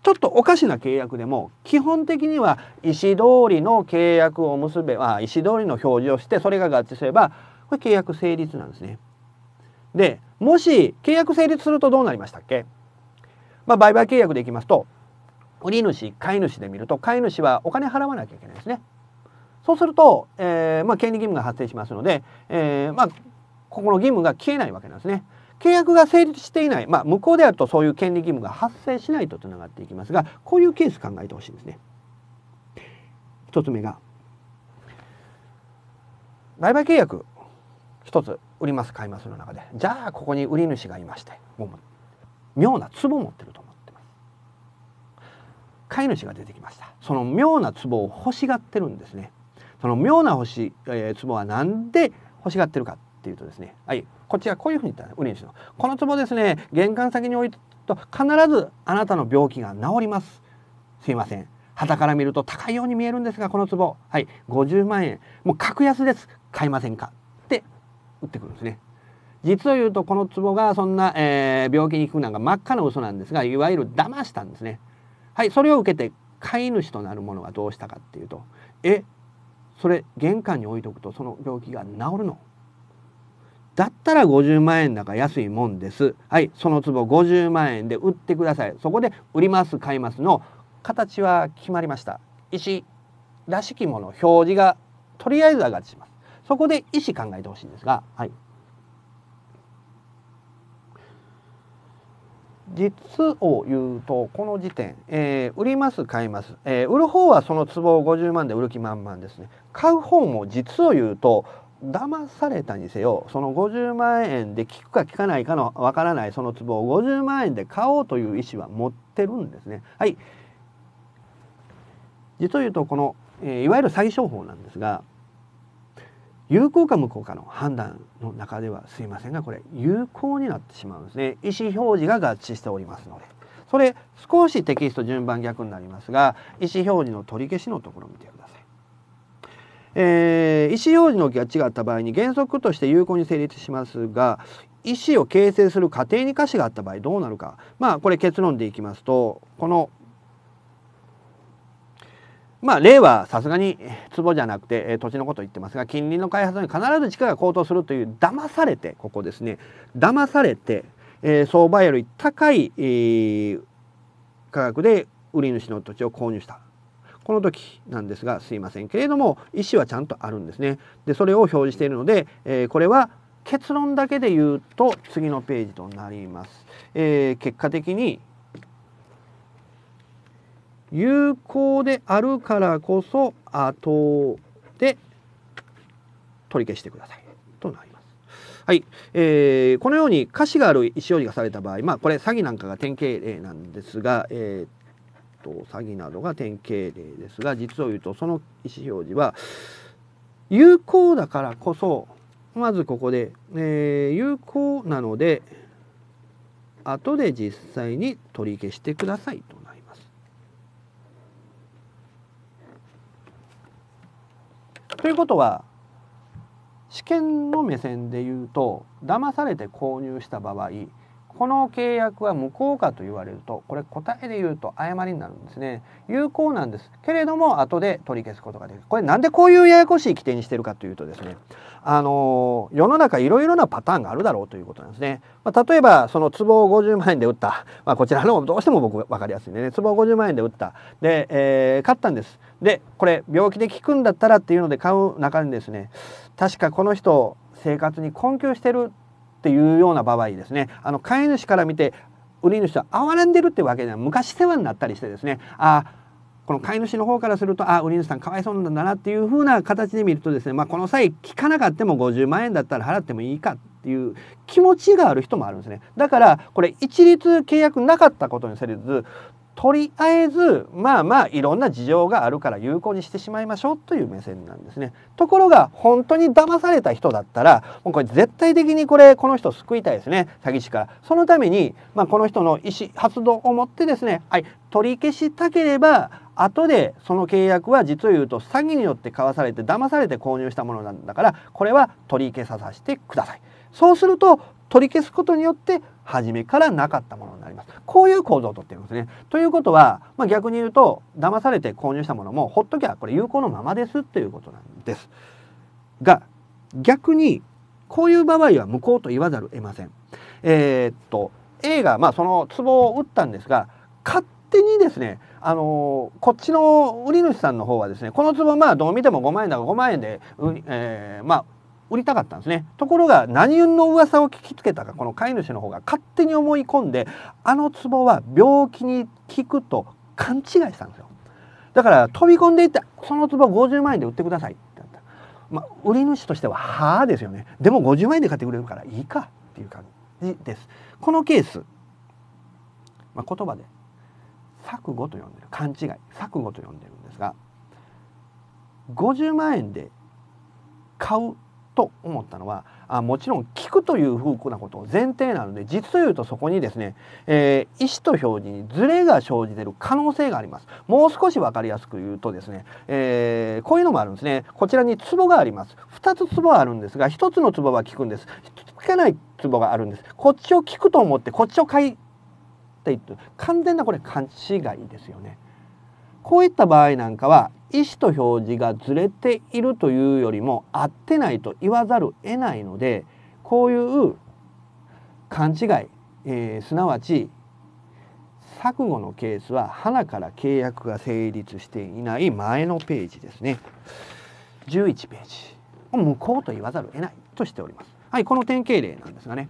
ちょっとおかしな契約でも基本的には意思通りの契約を結べば意思通りの表示をしてそれが合致すればこれ契約成立なんですね。でもし契約成立するとどうなりましたっけ、まあ、売買契約でいきますと売り主買い主で見ると買い主はお金払わなきゃいけないですね。そうすると、えーまあ、権利義務が発生しますので、えーまあ、ここの義務が消えないわけなんですね。契約が成立していない、まあ、無効であるとそういう権利義務が発生しないとつながっていきますがこういうケース考えてほしいんですね。1つ目が売買契約1つ売ります買いますの中でじゃあここに売り主がいまして妙な壺持ってると思ってます買い主が出てきましたその妙な壺を欲しがってるんですねその妙な星、し、えー、壺は何で欲しがってるかっていうとですねはいこっちはこういうふうに言ったウニにしよこの壺ですね玄関先に置いと必ずあなたの病気が治りますすいません旗から見ると高いように見えるんですがこの壺はい50万円もう格安です買いませんかって売ってくるんですね実を言うとこの壺がそんな、えー、病気に効くなんか真っ赤な嘘なんですがいわゆる騙したんですねはいそれを受けて飼い主となる者がどうしたかっていうとえそれ玄関に置いとくとその病気が治るのだったら50万円だから安いもんですはいその壺50万円で売ってくださいそこで売ります買いますの形は決まりました石らしきもの表示がとりあえず上がってします。そこで意思考えてほしいんですが、はい、実を言うとこの時点、えー、売ります買います、えー、売る方はその壺を50万で売る気満々ですね買う方も実を言うと騙されたにせよその50万円で聞くか聞かないかのわからないその壺を50万円で買おうという意思は持ってるんですね。はい、実を言うとこの、えー、いわゆる詐欺商法なんですが有効か無効かの判断の中ではすいませんがこれ有効になってしまうんですね。意思表示が合致しておりますので。それ少しテキスト順番逆になりますが意思表示の取り消しのところを見てください。えー、意思表示の動きが違った場合に原則として有効に成立しますが意思を形成する過程に瑕疵があった場合どうなるかまあこれ結論でいきますとこのまあ例はさすがに壺じゃなくて、えー、土地のことを言ってますが近隣の開発に必ず地価が高騰するという騙されてここですね騙されて、えー、相場より高い、えー、価格で売り主の土地を購入したこの時なんですがすいませんけれども意思はちゃんとあるんですね。でそれを表示しているので、えー、これは結論だけで言うと次のページとなります。えー、結果的に有効であるからこそ後で取り消してくださいとなります。はい、えー、このように歌詞がある意思表示がされた場合、まあこれ詐欺なんかが典型例なんですが、えー、盗詐欺などが典型例ですが実を言うとその意思表示は有効だからこそまずここで、えー、有効なので後で実際に取り消してくださいとなります。ということは試験の目線で言うと騙されて購入した場合この契約は無効かと言われるとこれ答えで言うと誤りになるんですね有効なんですけれども後で取り消すことができるこれなんでこういうややこしい規定にしてるかというとですねあの世の中いろいろなパターンがあるだろうということなんですね、まあ、例えばその壺を50万円で売った、まあ、こちらのどうしても僕分かりやすいんでね壺を50万円で売ったで、えー、買ったんですでこれ病気で効くんだったらっていうので買う中にですね確かこの人生活に困窮してるっていうような場合ですねあの飼い主から見て売り主は哀れんでるってわけでは昔世話になったりしてですねあこの飼い主の方からするとあ売り主さんかわいそうなんだなっていうふうな形で見るとですね、まあ、この際聞かなかったも50万円だったら払ってもいいかっていう気持ちがある人もあるんですねだからこれ一律契約なかったことにされずとりあえずまあまあいろんな事情があるから有効にしてしまいましょうという目線なんですね。ところが本当に騙された人だったらもうこれ絶対的にこれこの人救いたいですね詐欺師から。そのために、まあ、この人の意思発動をもってですね、はい、取り消したければ後でその契約は実を言うと詐欺によって買わされて騙されて購入したものなんだからこれは取り消させてください。そうすると取り消すことによって初めからなかったものになります。こういう構造をとっているすね。ということは、まあ、逆に言うと騙されて購入したものもほっときゃこれ有効のままですということなんです。が逆にこういう場合は無効と言わざるを得ません。えー、っと A がまあその壺を打ったんですが勝手にですねあのー、こっちの売り主さんの方はですねこの壺まあどう見ても5万円だから5万円で、えー、まあ売りたかったんですねところが何の噂を聞きつけたかこの飼い主の方が勝手に思い込んであのツボは病気に効くと勘違いしたんですよだから飛び込んでいってそのツボ50万円で売ってくださいってった、まあ、売り主としてははあですよねでも50万円で買ってくれるからいいかっていう感じですこのケース、まあ、言葉で錯誤と呼んでる勘違い錯誤と呼んでるんですが50万円で買うと思ったのはあもちろん聞くというふうなことを前提なので実を言うとそこにですね、えー、意思と表示にズレが生じてる可能性がありますもう少し分かりやすく言うとですね、えー、こういうのもあるんですねこちらにツボがあります2つツボあるんですが1つのツボは効くんです効けないツボがあるんですこっちを聞くと思ってこっちを買いって言って完全なこれ勘違いですよねこういった場合なんかは意思と表示がずれているというよりも合ってないと言わざるを得ないのでこういう勘違い、えー、すなわち錯誤のケースは花から契約が成立していない前のページですね11ページを無効と言わざるを得ないとしておりますはいこの典型例なんですがね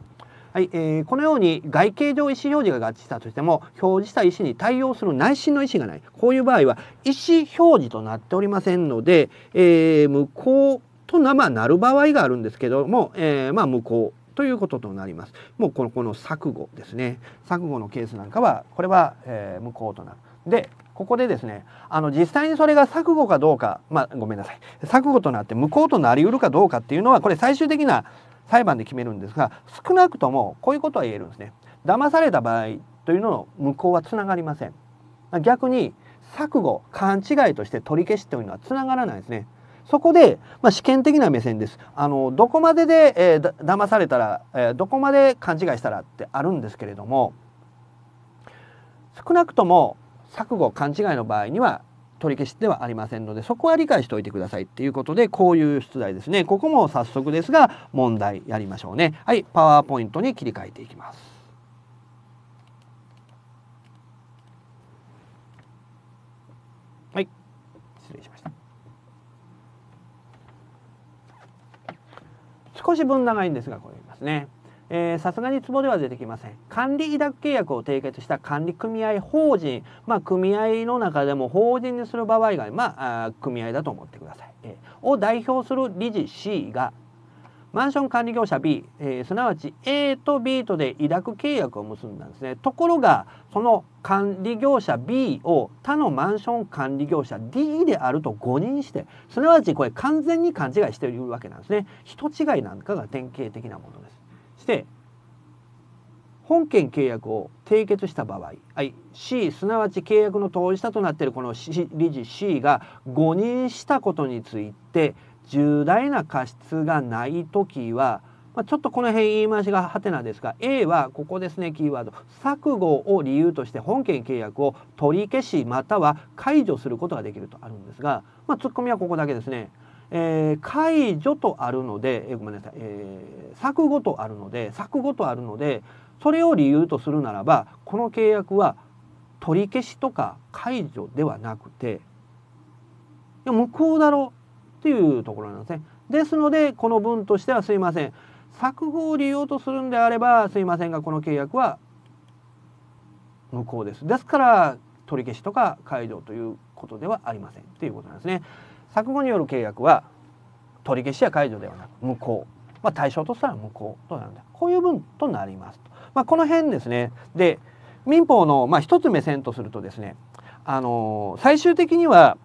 はい、えー、このように外形上意思表示が合致したとしても表示した意思に対応する内心の意思がないこういう場合は意思表示となっておりませんので、えー、無効とな,、まあ、なる場合があるんですけども、えー、まあ、無効ということとなります。もうこのこの錯誤ですね錯誤のケースなんかはこれは、え無効となる。でここでですねあの実際にそれが錯誤かどうか、まあ、ごめんなさい錯誤となって無効となりうるかどうかっていうのはこれ最終的な、裁判で決めるんですが少なくともこういうことは言えるんですね騙された場合というのの無効はつながりません逆に錯誤勘違いとして取り消しというのはつながらないですねそこで、まあ、試験的な目線ですあのどこまでで、えー、だ騙されたら、えー、どこまで勘違いしたらってあるんですけれども少なくとも錯誤勘違いの場合には取り消しではありませんのでそこは理解しておいてくださいっていうことでこういう出題ですねここも早速ですが問題やりましょうねはいパワーポイントに切り替えていきますはい失礼しました少し分長いんですがこれ言いますねさすがに壺では出てきません管理委託契約を締結した管理組合法人まあ組合の中でも法人にする場合がまあ組合だと思ってください、えー、を代表する理事 C がマンション管理業者 B、えー、すなわち A と B とで委託契約を結んだんですねところがその管理業者 B を他のマンション管理業者 D であると誤認してすなわちこれ完全に勘違いしているわけなんですね人違いなんかが典型的なものですして本件契約を締結した場合、はい、C すなわち契約の当事者となっているこの、理事 C が誤認したことについて重大な過失がない時は、まあ、ちょっとこの辺言い回しがはてなですが A はここですねキーワード錯誤を理由として本件契約を取り消しまたは解除することができるとあるんですが、まあ、ツッコミはここだけですね。えー、解除とあるので、えー、ごめんなさい、えー、錯誤とあるので錯誤とあるのでそれを理由とするならばこの契約は取り消しとか解除ではなくていや無効だろっていうところなんですね。ですのでこの文としてはすいません錯誤を利用とするんであればすいませんがこの契約は無効です。ですから取り消しとか解除ということではありませんということなんですね。錯誤による契約は取り消しや解除ではなく無効、まあ、対象としたら無効となるんでこういう分となりますと、まあ、この辺ですねで民法のまあ一つ目線とするとですね、あのー、最終的には、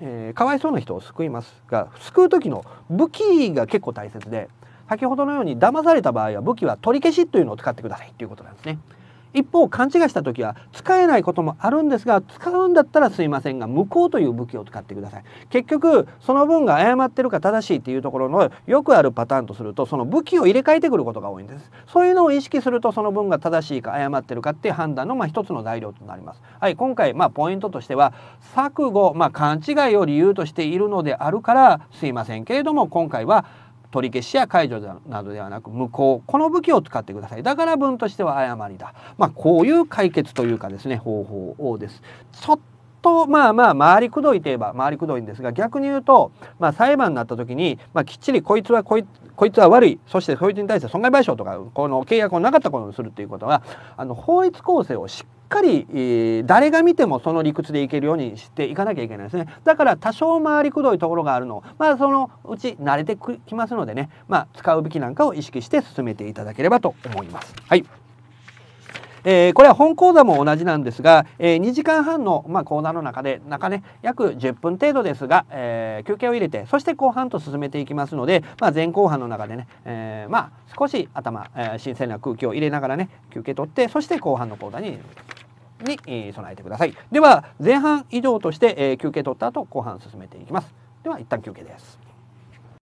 えかわいそうな人を救いますが救う時の武器が結構大切で先ほどのように騙された場合は武器は取り消しというのを使ってくださいということなんですね。一方勘違いした時は使えないこともあるんですが使うんだったらすいませんが無効という武器を使ってください結局その分が誤ってるか正しいっていうところのよくあるパターンとするとその武器を入れ替えてくることが多いんですそういうのを意識するとその分が正しいか誤ってるかっていう判断のまあ一つの材料となりますはい今回まあポイントとしては錯誤まあ勘違いを理由としているのであるからすいませんけれども今回は取り消しや解除などではなく無効この武器を使ってくださいだから文としては誤りだ、まあ、こういう解決というかですね方法をですちょっとまあまあ回りくどいといえば回りくどいんですが逆に言うと、まあ、裁判になった時に、まあ、きっちりこいつはこいこいつは悪いそしてそいつに対して損害賠償とかこの契約をなかったことにするということはあの法律構成をしっかり、えー、誰が見てもその理屈でいけるようにしていかなきゃいけないですねだから多少回りくどいところがあるのまあそのうち慣れてきますのでねまあ使うべきなんかを意識して進めていただければと思います。はいえー、これは本講座も同じなんですが、えー、2時間半の、まあ、講座の中で中ね約10分程度ですが、えー、休憩を入れてそして後半と進めていきますので、まあ、前後半の中でね、えー、まあ少し頭、えー、新鮮な空気を入れながらね休憩取ってそして後半の講座にに、えー、備えてください。では前半以上として、えー、休憩取った後後半進めていきます。では一旦休憩です。